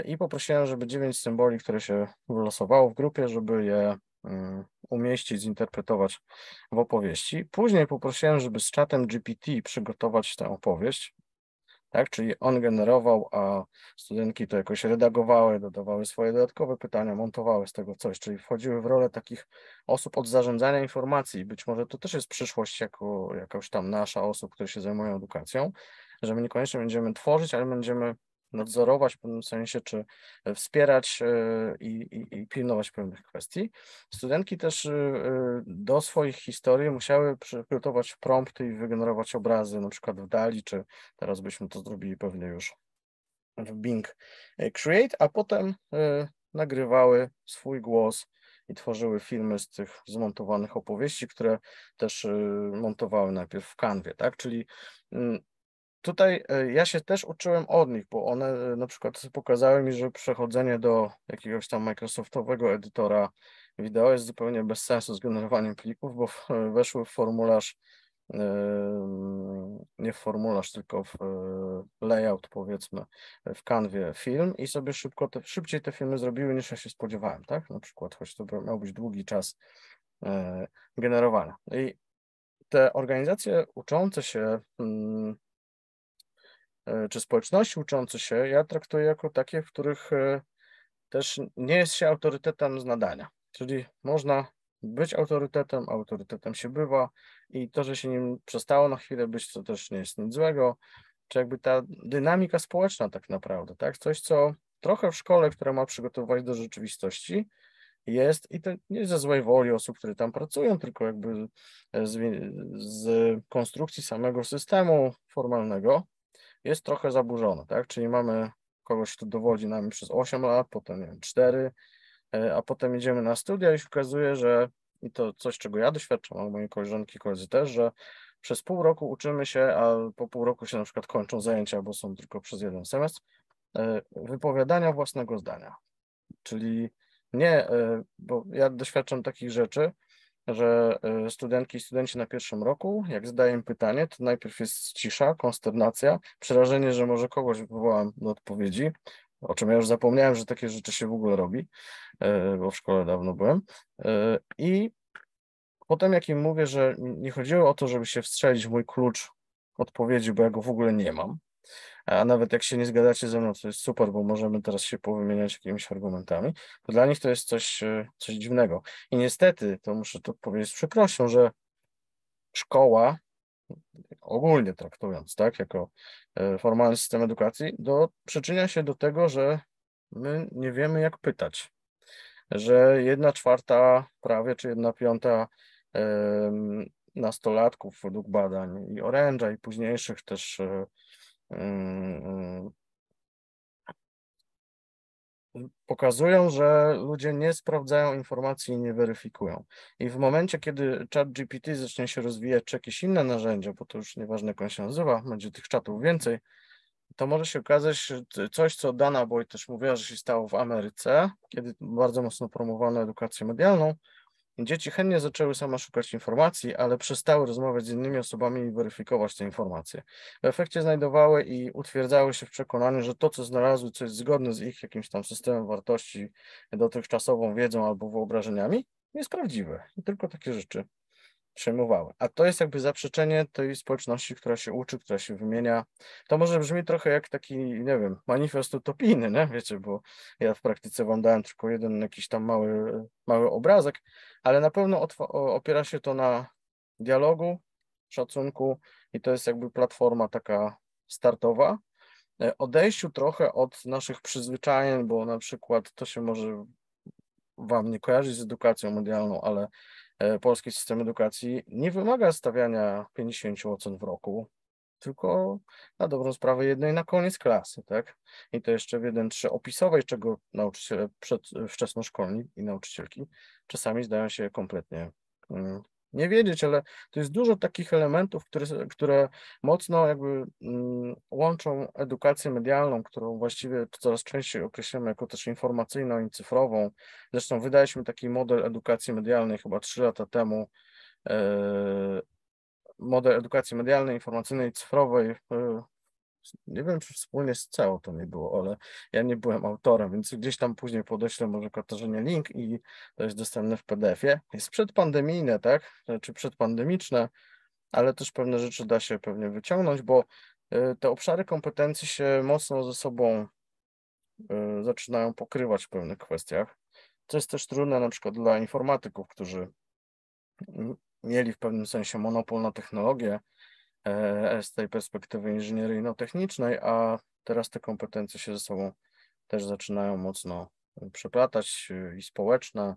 I poprosiłem, żeby dziewięć symboli, które się wylosowało w grupie, żeby je Y, umieścić, zinterpretować w opowieści. Później poprosiłem, żeby z czatem GPT przygotować tę opowieść, tak? Czyli on generował, a studentki to jakoś redagowały, dodawały swoje dodatkowe pytania, montowały z tego coś, czyli wchodziły w rolę takich osób od zarządzania informacji. Być może to też jest przyszłość jako jakaś tam nasza osób, które się zajmują edukacją, że my niekoniecznie będziemy tworzyć, ale będziemy nadzorować w pewnym sensie, czy e, wspierać e, i, i, i pilnować pewnych kwestii. Studentki też e, do swoich historii musiały przygotować prompty i wygenerować obrazy, na przykład w Dali, czy teraz byśmy to zrobili pewnie już w Bing Create, a potem nagrywały swój głos i tworzyły filmy z tych zmontowanych opowieści, które też montowały najpierw w kanwie, tak? Czyli mm, tutaj e, ja się też uczyłem od nich, bo one e, na przykład pokazały mi, że przechodzenie do jakiegoś tam Microsoftowego edytora wideo jest zupełnie bez sensu z generowaniem plików, bo e, weszły w formularz, mm, nie w formularz, tylko w layout powiedzmy, w kanwie film i sobie szybko te, szybciej te filmy zrobiły niż ja się spodziewałem, tak? Na przykład, choć to miał być długi czas generowania. I te organizacje uczące się mm, E, czy społeczności uczące się, ja traktuję jako takie, w których e, też nie jest się autorytetem z nadania. Czyli można być autorytetem, autorytetem się bywa i to, że się nim przestało na chwilę być, to też nie jest nic złego, czy jakby ta dynamika społeczna tak naprawdę, tak? Coś, co trochę w szkole, która ma przygotowywać do rzeczywistości, jest i to nie ze złej woli osób, które tam pracują, tylko jakby z, z konstrukcji samego systemu formalnego, jest trochę zaburzone, tak? Czyli mamy kogoś, kto dowodzi nami przez 8 lat, potem nie wiem, 4, e, a potem idziemy na studia i się okazuje, że i to coś, czego ja doświadczam, albo moje koleżanki, koledzy też, że przez pół roku uczymy się, a po pół roku się na przykład kończą zajęcia, bo są tylko przez jeden semestr, e, wypowiadania własnego zdania. Czyli nie, e, bo ja doświadczam takich rzeczy, że y, studentki i studenci na pierwszym roku, jak zadaję im pytanie, to najpierw jest cisza, konsternacja, przerażenie, że może kogoś wywołam do odpowiedzi, o czym ja już zapomniałem, że takie rzeczy się w ogóle robi, y, bo w szkole dawno byłem. Y, I potem jak im mówię, że nie chodziło o to, żeby się wstrzelić w mój klucz odpowiedzi, bo ja go w ogóle nie mam, a nawet jak się nie zgadacie ze mną, to jest super, bo możemy teraz się powymieniać jakimiś argumentami, to dla nich to jest coś, e, coś dziwnego. I niestety, to muszę to powiedzieć z przykrością, że szkoła, ogólnie traktując, tak, jako e, formalny system edukacji, do, przyczynia się do tego, że my nie wiemy, jak pytać. Że jedna czwarta prawie, czy jedna piąta nastolatków według badań i Orange'a i późniejszych też e, Mm, mm. pokazują, że ludzie nie sprawdzają informacji i nie weryfikują. I w momencie, kiedy chat GPT zacznie się rozwijać, czy jakieś inne narzędzia, bo to już nieważne, jak on się nazywa, będzie tych czatów więcej, to może się okazać że coś, co Dana Boy też mówiła, że się stało w Ameryce, kiedy bardzo mocno promowano edukację medialną, Dzieci chętnie zaczęły same szukać informacji, ale przestały rozmawiać z innymi osobami i weryfikować te informacje. W efekcie znajdowały i utwierdzały się w przekonaniu, że to, co znalazły, jest zgodne z ich jakimś tam systemem wartości, dotychczasową wiedzą albo wyobrażeniami, jest prawdziwe. I tylko takie rzeczy przejmowały. A to jest jakby zaprzeczenie tej społeczności, która się uczy, która się wymienia. To może brzmi trochę jak taki, nie wiem, manifest utopijny, nie? wiecie, bo ja w praktyce wam dałem tylko jeden jakiś tam mały, mały obrazek, ale na pewno opiera się to na dialogu, szacunku i to jest jakby platforma taka startowa. E, odejściu trochę od naszych przyzwyczajeń, bo na przykład to się może Wam nie kojarzyć z edukacją medialną, ale E, polski system edukacji nie wymaga stawiania 50 ocen w roku, tylko na dobrą sprawę jednej na koniec klasy, tak? I to jeszcze w 1-3 opisowej, czego nauczyciele przed, e, wczesnoszkolni i nauczycielki czasami zdają się kompletnie mm, nie wiedzieć, ale to jest dużo takich elementów, które, które mocno jakby mm, łączą edukację medialną, którą właściwie coraz częściej określamy jako też informacyjną i cyfrową. Zresztą wydaliśmy taki model edukacji medialnej chyba trzy lata temu. E, model edukacji medialnej, informacyjnej, i cyfrowej nie wiem, czy wspólnie z CEO to nie było, ale ja nie byłem autorem, więc gdzieś tam później podeślę może Katarzynie link i to jest dostępne w PDF-ie. Jest przedpandemijne, tak, czy znaczy przedpandemiczne, ale też pewne rzeczy da się pewnie wyciągnąć, bo y, te obszary kompetencji się mocno ze sobą y, zaczynają pokrywać w pewnych kwestiach, co jest też trudne na przykład dla informatyków, którzy mm, mieli w pewnym sensie monopol na technologię, E, z tej perspektywy inżynieryjno-technicznej, a teraz te kompetencje się ze sobą też zaczynają mocno przeplatać e, i społeczne,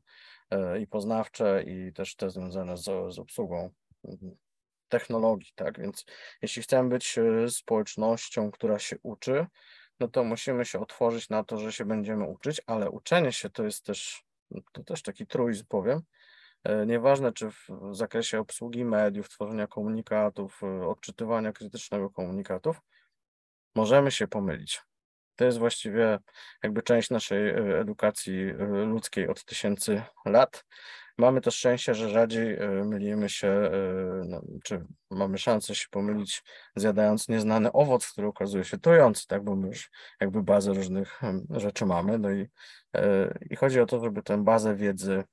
e, i poznawcze, i też te związane z, z obsługą mhm, technologii, tak? Więc jeśli chcemy być społecznością, która się uczy, no to musimy się otworzyć na to, że się będziemy uczyć, ale uczenie się to jest też, to też taki truizm powiem, E, nieważne, czy w zakresie obsługi mediów, tworzenia komunikatów, e, odczytywania krytycznego komunikatów, możemy się pomylić. To jest właściwie jakby część naszej e, edukacji ludzkiej od tysięcy lat. Mamy to szczęście, że rzadziej mylimy się, no, czy mamy szansę się pomylić, zjadając nieznany owoc, który okazuje się trujący, tak, bo my już jakby bazę różnych hmm, rzeczy mamy. No i, i chodzi o to, żeby tę bazę wiedzy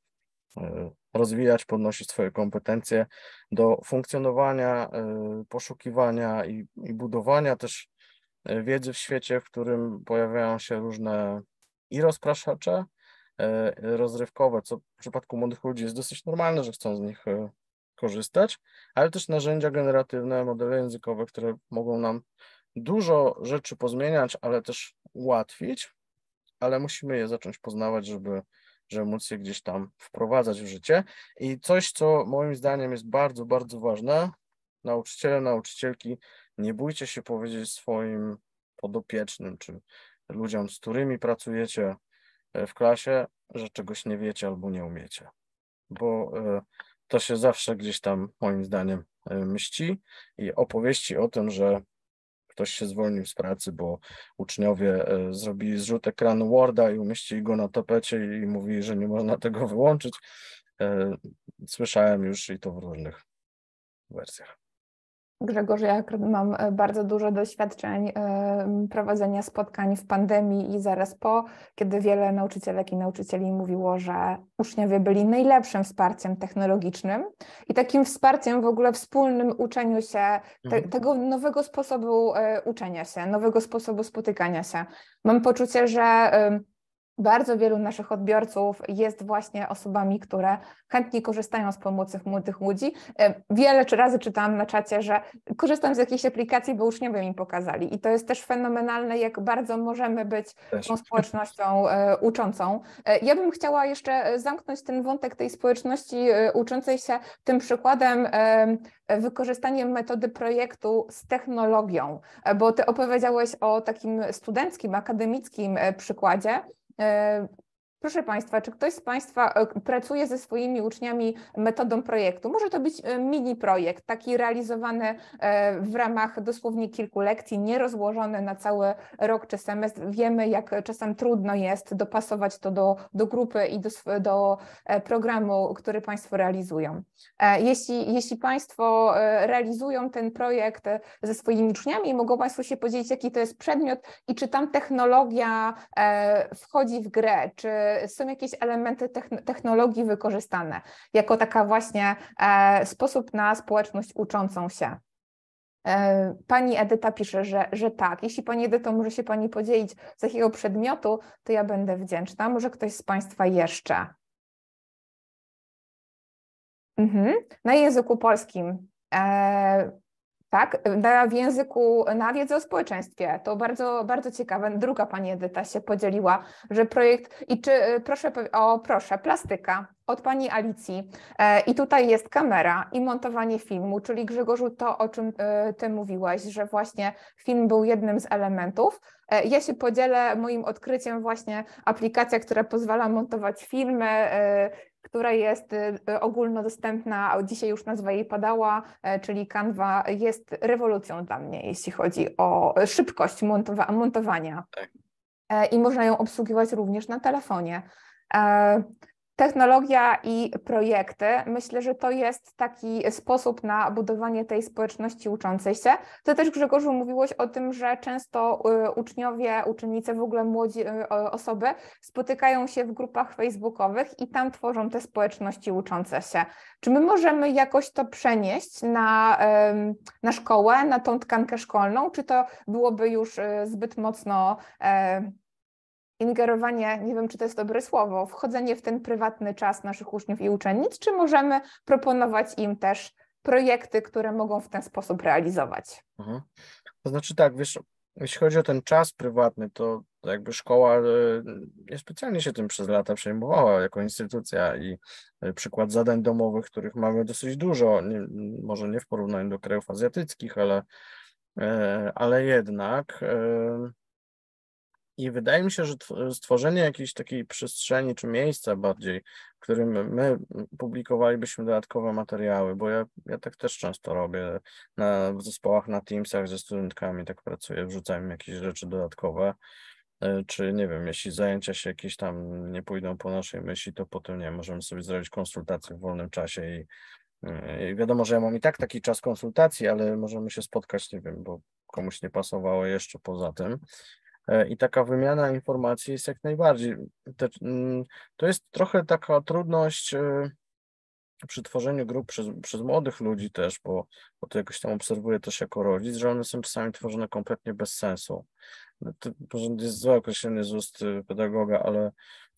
rozwijać, podnosić swoje kompetencje do funkcjonowania, y, poszukiwania i, i budowania też y, wiedzy w świecie, w którym pojawiają się różne i rozpraszacze y, rozrywkowe, co w przypadku młodych ludzi jest dosyć normalne, że chcą z nich korzystać, ale też narzędzia generatywne, modele językowe, które mogą nam dużo rzeczy pozmieniać, ale też ułatwić, ale musimy je zacząć poznawać, żeby żeby móc je gdzieś tam wprowadzać w życie. I coś, co moim zdaniem jest bardzo, bardzo ważne, nauczyciele, nauczycielki, nie bójcie się powiedzieć swoim podopiecznym, czy ludziom, z którymi pracujecie e, w klasie, że czegoś nie wiecie albo nie umiecie. Bo e, to się zawsze gdzieś tam, moim zdaniem, e, mści i opowieści o tym, że ktoś się zwolnił z pracy, bo uczniowie e, zrobili zrzut ekranu Worda i umieścili go na topecie i mówili, że nie można tego wyłączyć. E, słyszałem już i to w różnych wersjach. Grzegorz, ja mam e, bardzo dużo doświadczeń e, prowadzenia spotkań w pandemii i zaraz po, kiedy wiele nauczycielek i nauczycieli mówiło, że uczniowie byli najlepszym wsparciem technologicznym i takim wsparciem w ogóle wspólnym uczeniu się, te, mhm. tego nowego sposobu e, uczenia się, nowego sposobu spotykania się. Mam poczucie, że bardzo wielu naszych odbiorców jest właśnie osobami, które chętnie korzystają z pomocy młodych ludzi. E, wiele czy razy czytałam na czacie, że korzystam z jakiejś aplikacji, bo uczniowie mi pokazali. I to jest też fenomenalne, jak bardzo możemy być też. tą społecznością e, uczącą. E, ja bym chciała jeszcze zamknąć ten wątek tej społeczności uczącej się tym przykładem wykorzystaniem metody projektu z technologią, bo ty opowiedziałeś o takim studenckim, akademickim przykładzie. é Proszę Państwa, czy ktoś z Państwa e, pracuje ze swoimi uczniami metodą projektu? Może to być e, mini projekt, taki realizowany e, w ramach dosłownie kilku lekcji, nierozłożony na cały rok czy semestr. Wiemy, jak czasem trudno jest dopasować to do, do grupy i do, do programu, który Państwo realizują. Jeśli, jeśli Państwo realizują ten projekt ze swoimi uczniami, mogą Państwo się podzielić, jaki to jest przedmiot i czy tam technologia wchodzi w grę, czy są jakieś elementy technologii wykorzystane jako taka właśnie e, sposób na społeczność uczącą się. E, pani Edyta pisze, że, że tak. Jeśli Pani Edyto może się Pani podzielić z jakiego przedmiotu, to ja będę wdzięczna. Może ktoś z Państwa jeszcze. Mhm. Na języku polskim. E, tak, w języku, na wiedzę o społeczeństwie. To bardzo, bardzo ciekawe. Druga pani Edyta się podzieliła, że projekt, i czy, y, proszę, o proszę, plastyka od pani Alicji. E, I tutaj jest kamera i montowanie filmu, czyli Grzegorzu, to o czym y, ty mówiłaś, że właśnie film był jednym z elementów. E, ja się podzielę moim odkryciem właśnie aplikacja, która pozwala montować filmy y, która jest y, y, ogólnodostępna, a dzisiaj już nazwa jej padała, e, czyli Canva jest rewolucją dla mnie, jeśli chodzi o e, szybkość montowa- montowania. Tak. E, I można ją obsługiwać również na telefonie. Technologia i projekty. Myślę, że to jest taki sposób na budowanie tej społeczności uczącej się. Ty też, Grzegorzu, mówiłeś o tym, że często y, uczniowie, uczennice, w ogóle młodzi y, osoby spotykają się w grupach facebookowych i tam tworzą te społeczności uczące się. Czy my możemy jakoś to przenieść na, na szkołę, na tą tkankę szkolną? Czy to byłoby już y, zbyt mocno ingerowanie, nie wiem czy to jest dobre słowo, wchodzenie w ten prywatny czas naszych uczniów i uczennic, czy możemy proponować im też projekty, które mogą w ten sposób realizować? Mhm. To znaczy tak, wiesz, jeśli chodzi o ten czas prywatny, to jakby szkoła e, niespecjalnie się tym przez lata przejmowała jako instytucja i e, przykład zadań domowych, których mamy dosyć dużo, nie, może nie w porównaniu do krajów azjatyckich, ale, e, ale jednak i wydaje mi się, że stworzenie jakiejś takiej przestrzeni czy miejsca bardziej, w którym my publikowalibyśmy dodatkowe materiały, bo ja, ja tak też często robię na, w zespołach na Teamsach ze studentkami, tak pracuję, wrzucam jakieś rzeczy dodatkowe e, czy nie wiem, jeśli zajęcia się jakieś tam nie pójdą po naszej myśli, to potem nie, możemy sobie zrobić konsultację w wolnym czasie i, e, i, wiadomo, że ja mam i tak taki czas konsultacji, ale możemy się spotkać, nie wiem, bo komuś nie pasowało jeszcze poza tym E, i taka wymiana informacji jest jak najbardziej. Mm, to jest trochę taka trudność e, przy tworzeniu grup przez, przez młodych ludzi też, bo, bo to jakoś tam obserwuję też jako rodzic, że one są czasami tworzone kompletnie bez sensu. No, to, to jest złe określenie z ust e, pedagoga, ale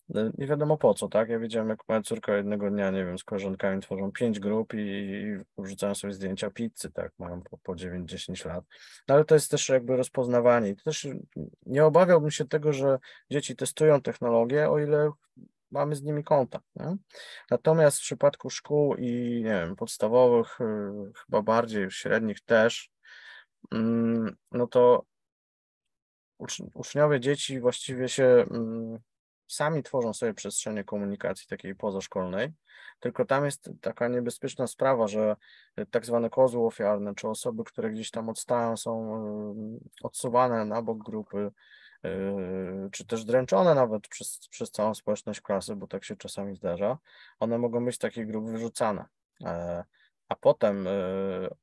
no, nie wiadomo po co, tak? Ja widziałem, jak moja córka jednego dnia, nie wiem, z koleżankami tworzą pięć grup i, i wrzucają sobie zdjęcia pizzy, tak? Mają po, po 9-10 lat. No, ale to jest też jakby rozpoznawanie. też nie obawiałbym się tego, że dzieci testują technologię, o ile mamy z nimi kontakt. Nie? Natomiast w przypadku szkół i nie wiem, podstawowych, y, chyba bardziej średnich też, mm, no to uczniowie, dzieci właściwie się mm, sami tworzą sobie przestrzenie komunikacji takiej pozaszkolnej, tylko tam jest taka niebezpieczna sprawa, że e, tak zwane kozły ofiarne, czy osoby, które gdzieś tam odstają, są e, odsuwane na bok grupy, e, czy też dręczone nawet przez, przez całą społeczność klasy, bo tak się czasami zdarza, one mogą być z takich grup wyrzucane. A potem,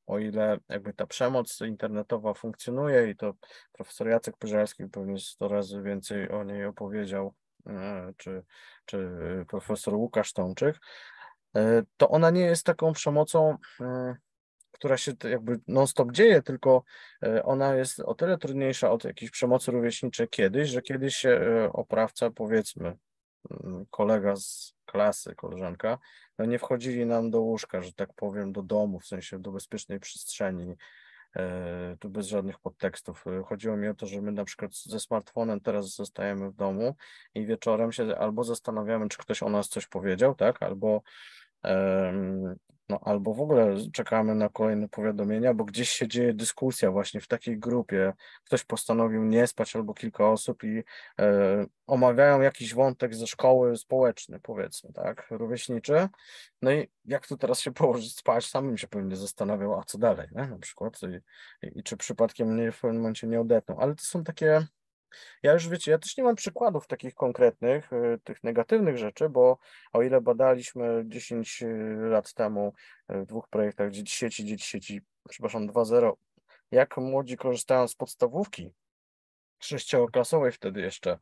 o ile jakby ta przemoc internetowa funkcjonuje i to profesor Jacek Pyrzelski pewnie 100 razy więcej o niej opowiedział E, czy, czy e, profesor Łukasz Tomczyk, e, to ona nie jest taką przemocą, która się jakby non-stop dzieje, tylko ona jest o tyle trudniejsza od jakiejś przemocy rówieśniczej kiedyś, że kiedyś się oprawca, powiedzmy, mm, kolega z klasy, koleżanka, no nie wchodzili nam do łóżka, że tak powiem, do domu, w sensie do bezpiecznej przestrzeni, E, tu bez żadnych podtekstów. E, chodziło mi o to, że my na przykład ze smartfonem teraz zostajemy w domu i wieczorem się albo zastanawiamy, czy ktoś o nas coś powiedział, tak, albo no albo w ogóle czekamy na kolejne powiadomienia, bo gdzieś się dzieje dyskusja właśnie w takiej grupie. Ktoś postanowił nie spać albo kilka osób i e, omawiają jakiś wątek ze szkoły społecznej, powiedzmy, tak, rówieśniczy. No i jak tu teraz się położyć spać, samym się pewnie zastanawiał, a co dalej, nie? na przykład, i, i, i czy przypadkiem mnie w pewnym momencie nie odetną. Ale to są takie ja już wiecie, ja też nie mam przykładów takich konkretnych, y, tych negatywnych rzeczy, bo o ile badaliśmy 10 y, lat temu y, w dwóch projektach sieci, dzieci sieci, przepraszam, 2.0, jak młodzi korzystają z podstawówki sześcioklasowej wtedy jeszcze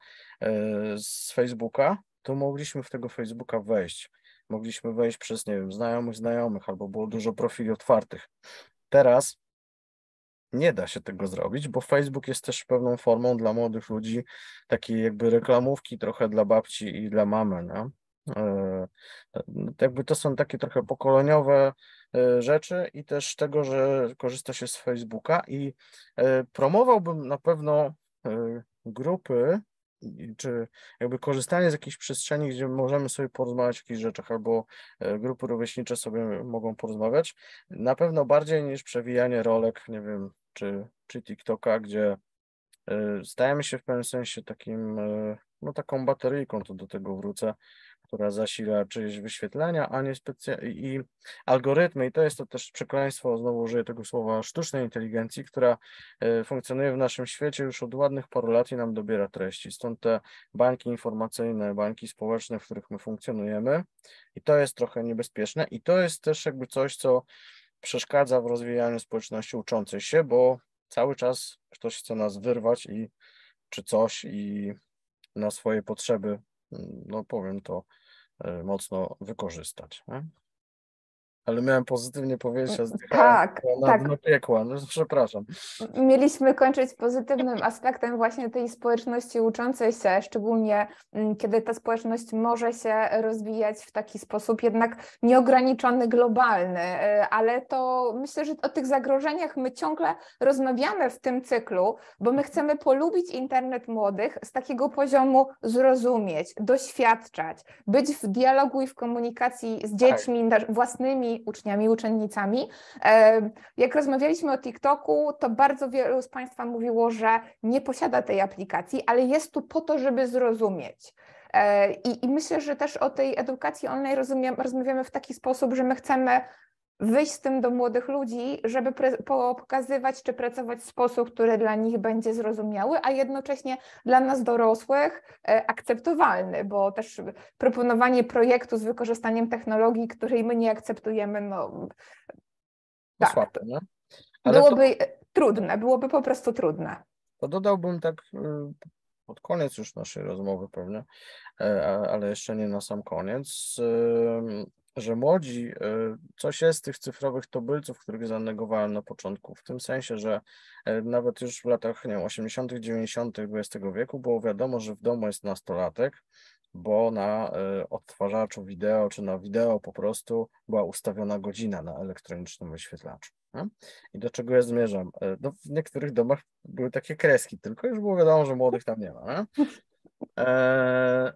z Facebooka, to mogliśmy w tego Facebooka wejść. Mogliśmy wejść przez, nie wiem, znajomych znajomych, albo było dużo profili otwartych. Teraz nie da się tego zrobić, bo Facebook jest też pewną formą dla młodych ludzi takiej jakby reklamówki trochę dla babci i dla mamy, nie? E, e, jakby to są takie trochę pokoleniowe e, rzeczy i też tego, że korzysta się z Facebooka i promowałbym na pewno grupy czy jakby korzystanie z jakiejś przestrzeni, gdzie możemy sobie porozmawiać o jakichś rzeczach, albo e, grupy rówieśnicze sobie mogą porozmawiać, na pewno bardziej niż przewijanie rolek, nie wiem, czy, czy TikToka, gdzie e, stajemy się w pewnym sensie takim, e, no taką bateryjką, to do tego wrócę, która zasila czyjeś wyświetlenia, a nie specja- i algorytmy, i to jest to też przekleństwo, znowu użyję tego słowa, sztucznej inteligencji, która e, funkcjonuje w naszym świecie już od ładnych paru lat i nam dobiera treści. Stąd te bańki informacyjne, bańki społeczne, w których my funkcjonujemy i to jest trochę niebezpieczne i to jest też jakby coś, co przeszkadza w rozwijaniu społeczności uczącej się, bo cały czas ktoś chce nas wyrwać i czy coś i na swoje potrzeby no powiem to, e, mocno wykorzystać. Nie? ale miałem pozytywnie powiedzieć. Tak, na tak. dno piekła, no, przepraszam. Mieliśmy kończyć pozytywnym aspektem właśnie tej społeczności uczącej się, szczególnie mm, kiedy ta społeczność może się rozwijać w taki sposób jednak nieograniczony, globalny, e, ale to myślę, że o tych zagrożeniach my ciągle rozmawiamy w tym cyklu, bo my chcemy polubić internet młodych z takiego poziomu zrozumieć, doświadczać, być w dialogu i w komunikacji z tak. dziećmi, tak. własnymi uczniami, uczennicami. E, jak rozmawialiśmy o TikToku, to bardzo wielu z Państwa mówiło, że nie posiada tej aplikacji, ale jest tu po to, żeby zrozumieć. E, I, I, myślę, że też o tej edukacji online rozumiem, rozmawiamy w taki sposób, że my chcemy wyjść z tym do młodych ludzi, żeby pokazywać czy pracować w sposób, który dla nich będzie zrozumiały, a jednocześnie dla nas dorosłych e, akceptowalny, bo też proponowanie projektu z wykorzystaniem technologii, której my nie akceptujemy, no tak, słabe, nie? Ale byłoby to... trudne, byłoby po prostu trudne. To dodałbym tak y, pod koniec już naszej rozmowy pewnie, ale jeszcze nie na sam koniec, że młodzi, y, coś jest z tych cyfrowych tobylców, których zanegowałem na początku, w tym sensie, że y, nawet już w latach nie wiem, 80., 90. XX wieku było wiadomo, że w domu jest nastolatek, bo na y, odtwarzaczu wideo czy na wideo po prostu była ustawiona godzina na elektronicznym wyświetlaczu. I do czego ja zmierzam? No, w niektórych domach były takie kreski, tylko już było wiadomo, że młodych tam nie ma. Nie? E,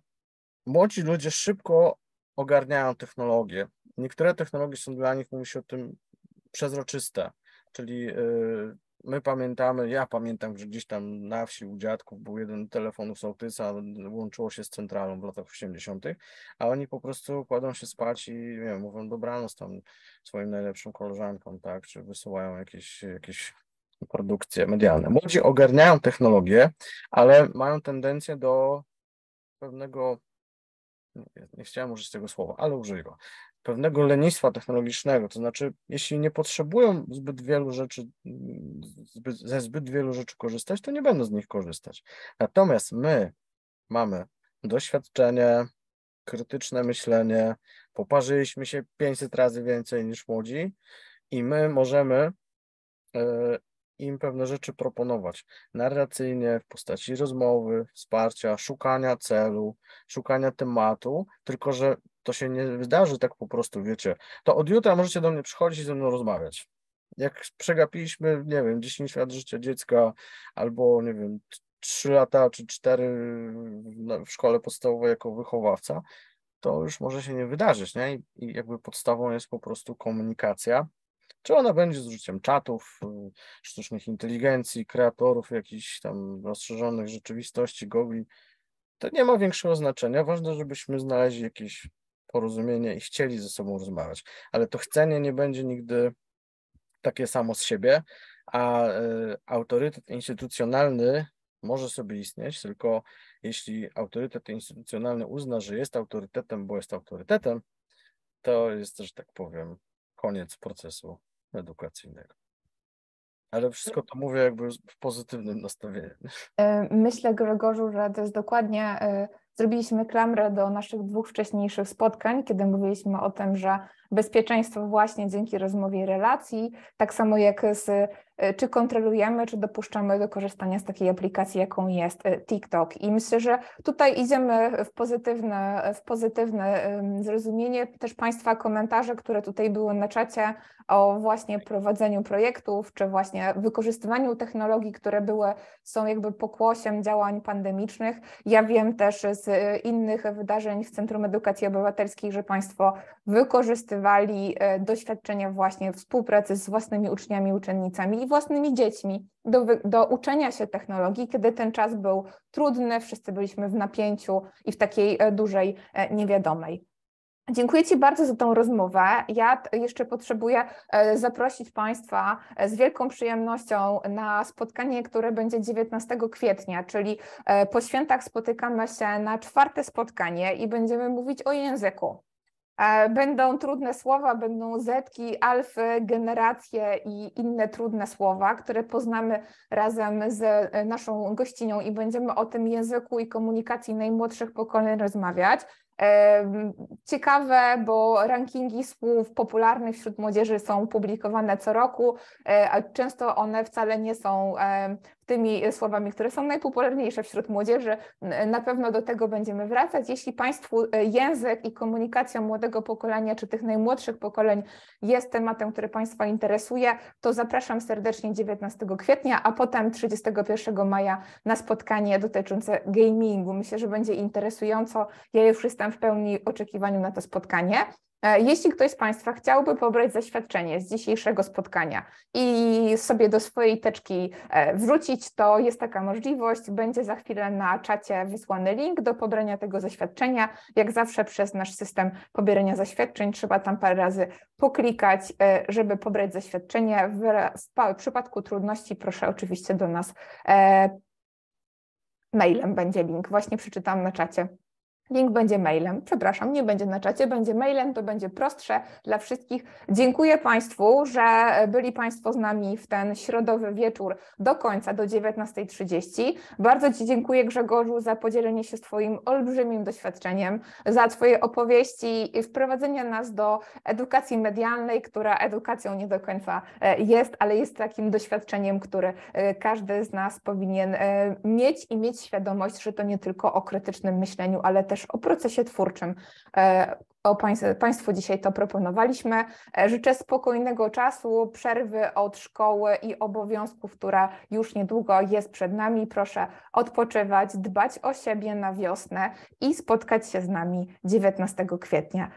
młodzi ludzie szybko ogarniają technologię. Niektóre technologie są dla nich, mówi się o tym, przezroczyste, czyli y, my pamiętamy, ja pamiętam, że gdzieś tam na wsi u dziadków był jeden telefon u sołtysa, łączyło się z centralą w latach 80., a oni po prostu kładą się spać i nie wiem, mówią dobranoc tam swoim najlepszym koleżankom, tak, czy wysyłają jakieś, jakieś produkcje medialne. Młodzi ogarniają technologię, ale mają tendencję do pewnego nie, nie chciałem użyć tego słowa, ale użyję go, pewnego lenistwa technologicznego, to znaczy, jeśli nie potrzebują zbyt wielu rzeczy, zbyt, ze zbyt wielu rzeczy korzystać, to nie będą z nich korzystać. Natomiast my mamy doświadczenie, krytyczne myślenie, poparzyliśmy się 500 razy więcej niż młodzi i my możemy e, im pewne rzeczy proponować narracyjnie, w postaci rozmowy, wsparcia, szukania celu, szukania tematu, tylko że to się nie wydarzy tak po prostu, wiecie. To od jutra możecie do mnie przychodzić i ze mną rozmawiać. Jak przegapiliśmy, nie wiem, 10 lat życia dziecka albo, nie wiem, 3 lata czy 4 w szkole podstawowej jako wychowawca, to już może się nie wydarzyć, nie? I jakby podstawą jest po prostu komunikacja, czy ona będzie z użyciem czatów, y, sztucznych inteligencji, kreatorów jakichś tam rozszerzonych rzeczywistości, gogli, to nie ma większego znaczenia. Ważne, żebyśmy znaleźli jakieś porozumienie i chcieli ze sobą rozmawiać, ale to chcenie nie będzie nigdy takie samo z siebie, a y, autorytet instytucjonalny może sobie istnieć, tylko jeśli autorytet instytucjonalny uzna, że jest autorytetem, bo jest autorytetem, to jest, że tak powiem, koniec procesu edukacyjnego. Ale wszystko to mówię jakby w pozytywnym nastawieniu. E, myślę, Grzegorzu, że to jest dokładnie, e, zrobiliśmy klamrę do naszych dwóch wcześniejszych spotkań, kiedy mówiliśmy o tym, że bezpieczeństwo właśnie dzięki rozmowie i relacji, tak samo jak z E, czy kontrolujemy, czy dopuszczamy do korzystania z takiej aplikacji, jaką jest e, TikTok. I myślę, że tutaj idziemy w pozytywne, w pozytywne zrozumienie też Państwa komentarze, które tutaj były na czacie o właśnie prowadzeniu projektów, czy właśnie wykorzystywaniu technologii, które były, są jakby pokłosiem działań pandemicznych. Ja wiem też z e, innych wydarzeń w Centrum Edukacji Obywatelskiej, że Państwo wykorzystywali doświadczenia właśnie współpracy z własnymi uczniami, uczennicami i własnymi dziećmi do, do uczenia się technologii, kiedy ten czas był trudny, wszyscy byliśmy w napięciu i w takiej e, dużej e, niewiadomej. Dziękuję Ci bardzo za tą rozmowę. Ja jeszcze potrzebuję e, zaprosić Państwa z wielką przyjemnością na spotkanie, które będzie 19 kwietnia, czyli po świętach spotykamy się na czwarte spotkanie i będziemy mówić o języku. E, będą trudne słowa, będą zetki, alfy, generacje i inne trudne słowa, które poznamy razem z e, naszą gościnią i będziemy o tym języku i komunikacji najmłodszych pokoleń rozmawiać. E, ciekawe, bo rankingi słów popularnych wśród młodzieży są publikowane co roku, a często one wcale nie są tymi e, słowami, które są najpopularniejsze wśród młodzieży. E, na pewno do tego będziemy wracać. Jeśli Państwu e, język i komunikacja młodego pokolenia, czy tych najmłodszych pokoleń jest tematem, który Państwa interesuje, to zapraszam serdecznie 19 kwietnia, a potem 31 maja na spotkanie dotyczące gamingu. Myślę, że będzie interesująco. Ja już jestem w pełni oczekiwaniu na to spotkanie. E, jeśli ktoś z Państwa chciałby pobrać zaświadczenie z dzisiejszego spotkania i sobie do swojej teczki e, wrzucić, to jest taka możliwość. Będzie za chwilę na czacie wysłany link do pobrania tego zaświadczenia. Jak zawsze przez nasz system pobierania zaświadczeń trzeba tam parę razy poklikać, e, żeby pobrać zaświadczenie. W przypadku trudności proszę oczywiście do nas mailem będzie link. Właśnie przeczytam na czacie. Link będzie mailem, przepraszam, nie będzie na czacie, będzie mailem, to będzie prostsze dla wszystkich. Dziękuję Państwu, że byli Państwo z nami w ten środowy wieczór do końca, do 19.30. Bardzo Ci dziękuję Grzegorzu za podzielenie się swoim olbrzymim doświadczeniem, za Twoje opowieści i wprowadzenie nas do edukacji medialnej, która edukacją nie do końca e, jest, ale jest takim doświadczeniem, które e, każdy z nas powinien e, mieć i mieć świadomość, że to nie tylko o krytycznym myśleniu, ale też też o procesie twórczym. E, o Państwu dzisiaj to proponowaliśmy. E, życzę spokojnego czasu, przerwy od szkoły i obowiązków, która już niedługo jest przed nami. Proszę odpoczywać, dbać o siebie na wiosnę i spotkać się z nami 19 kwietnia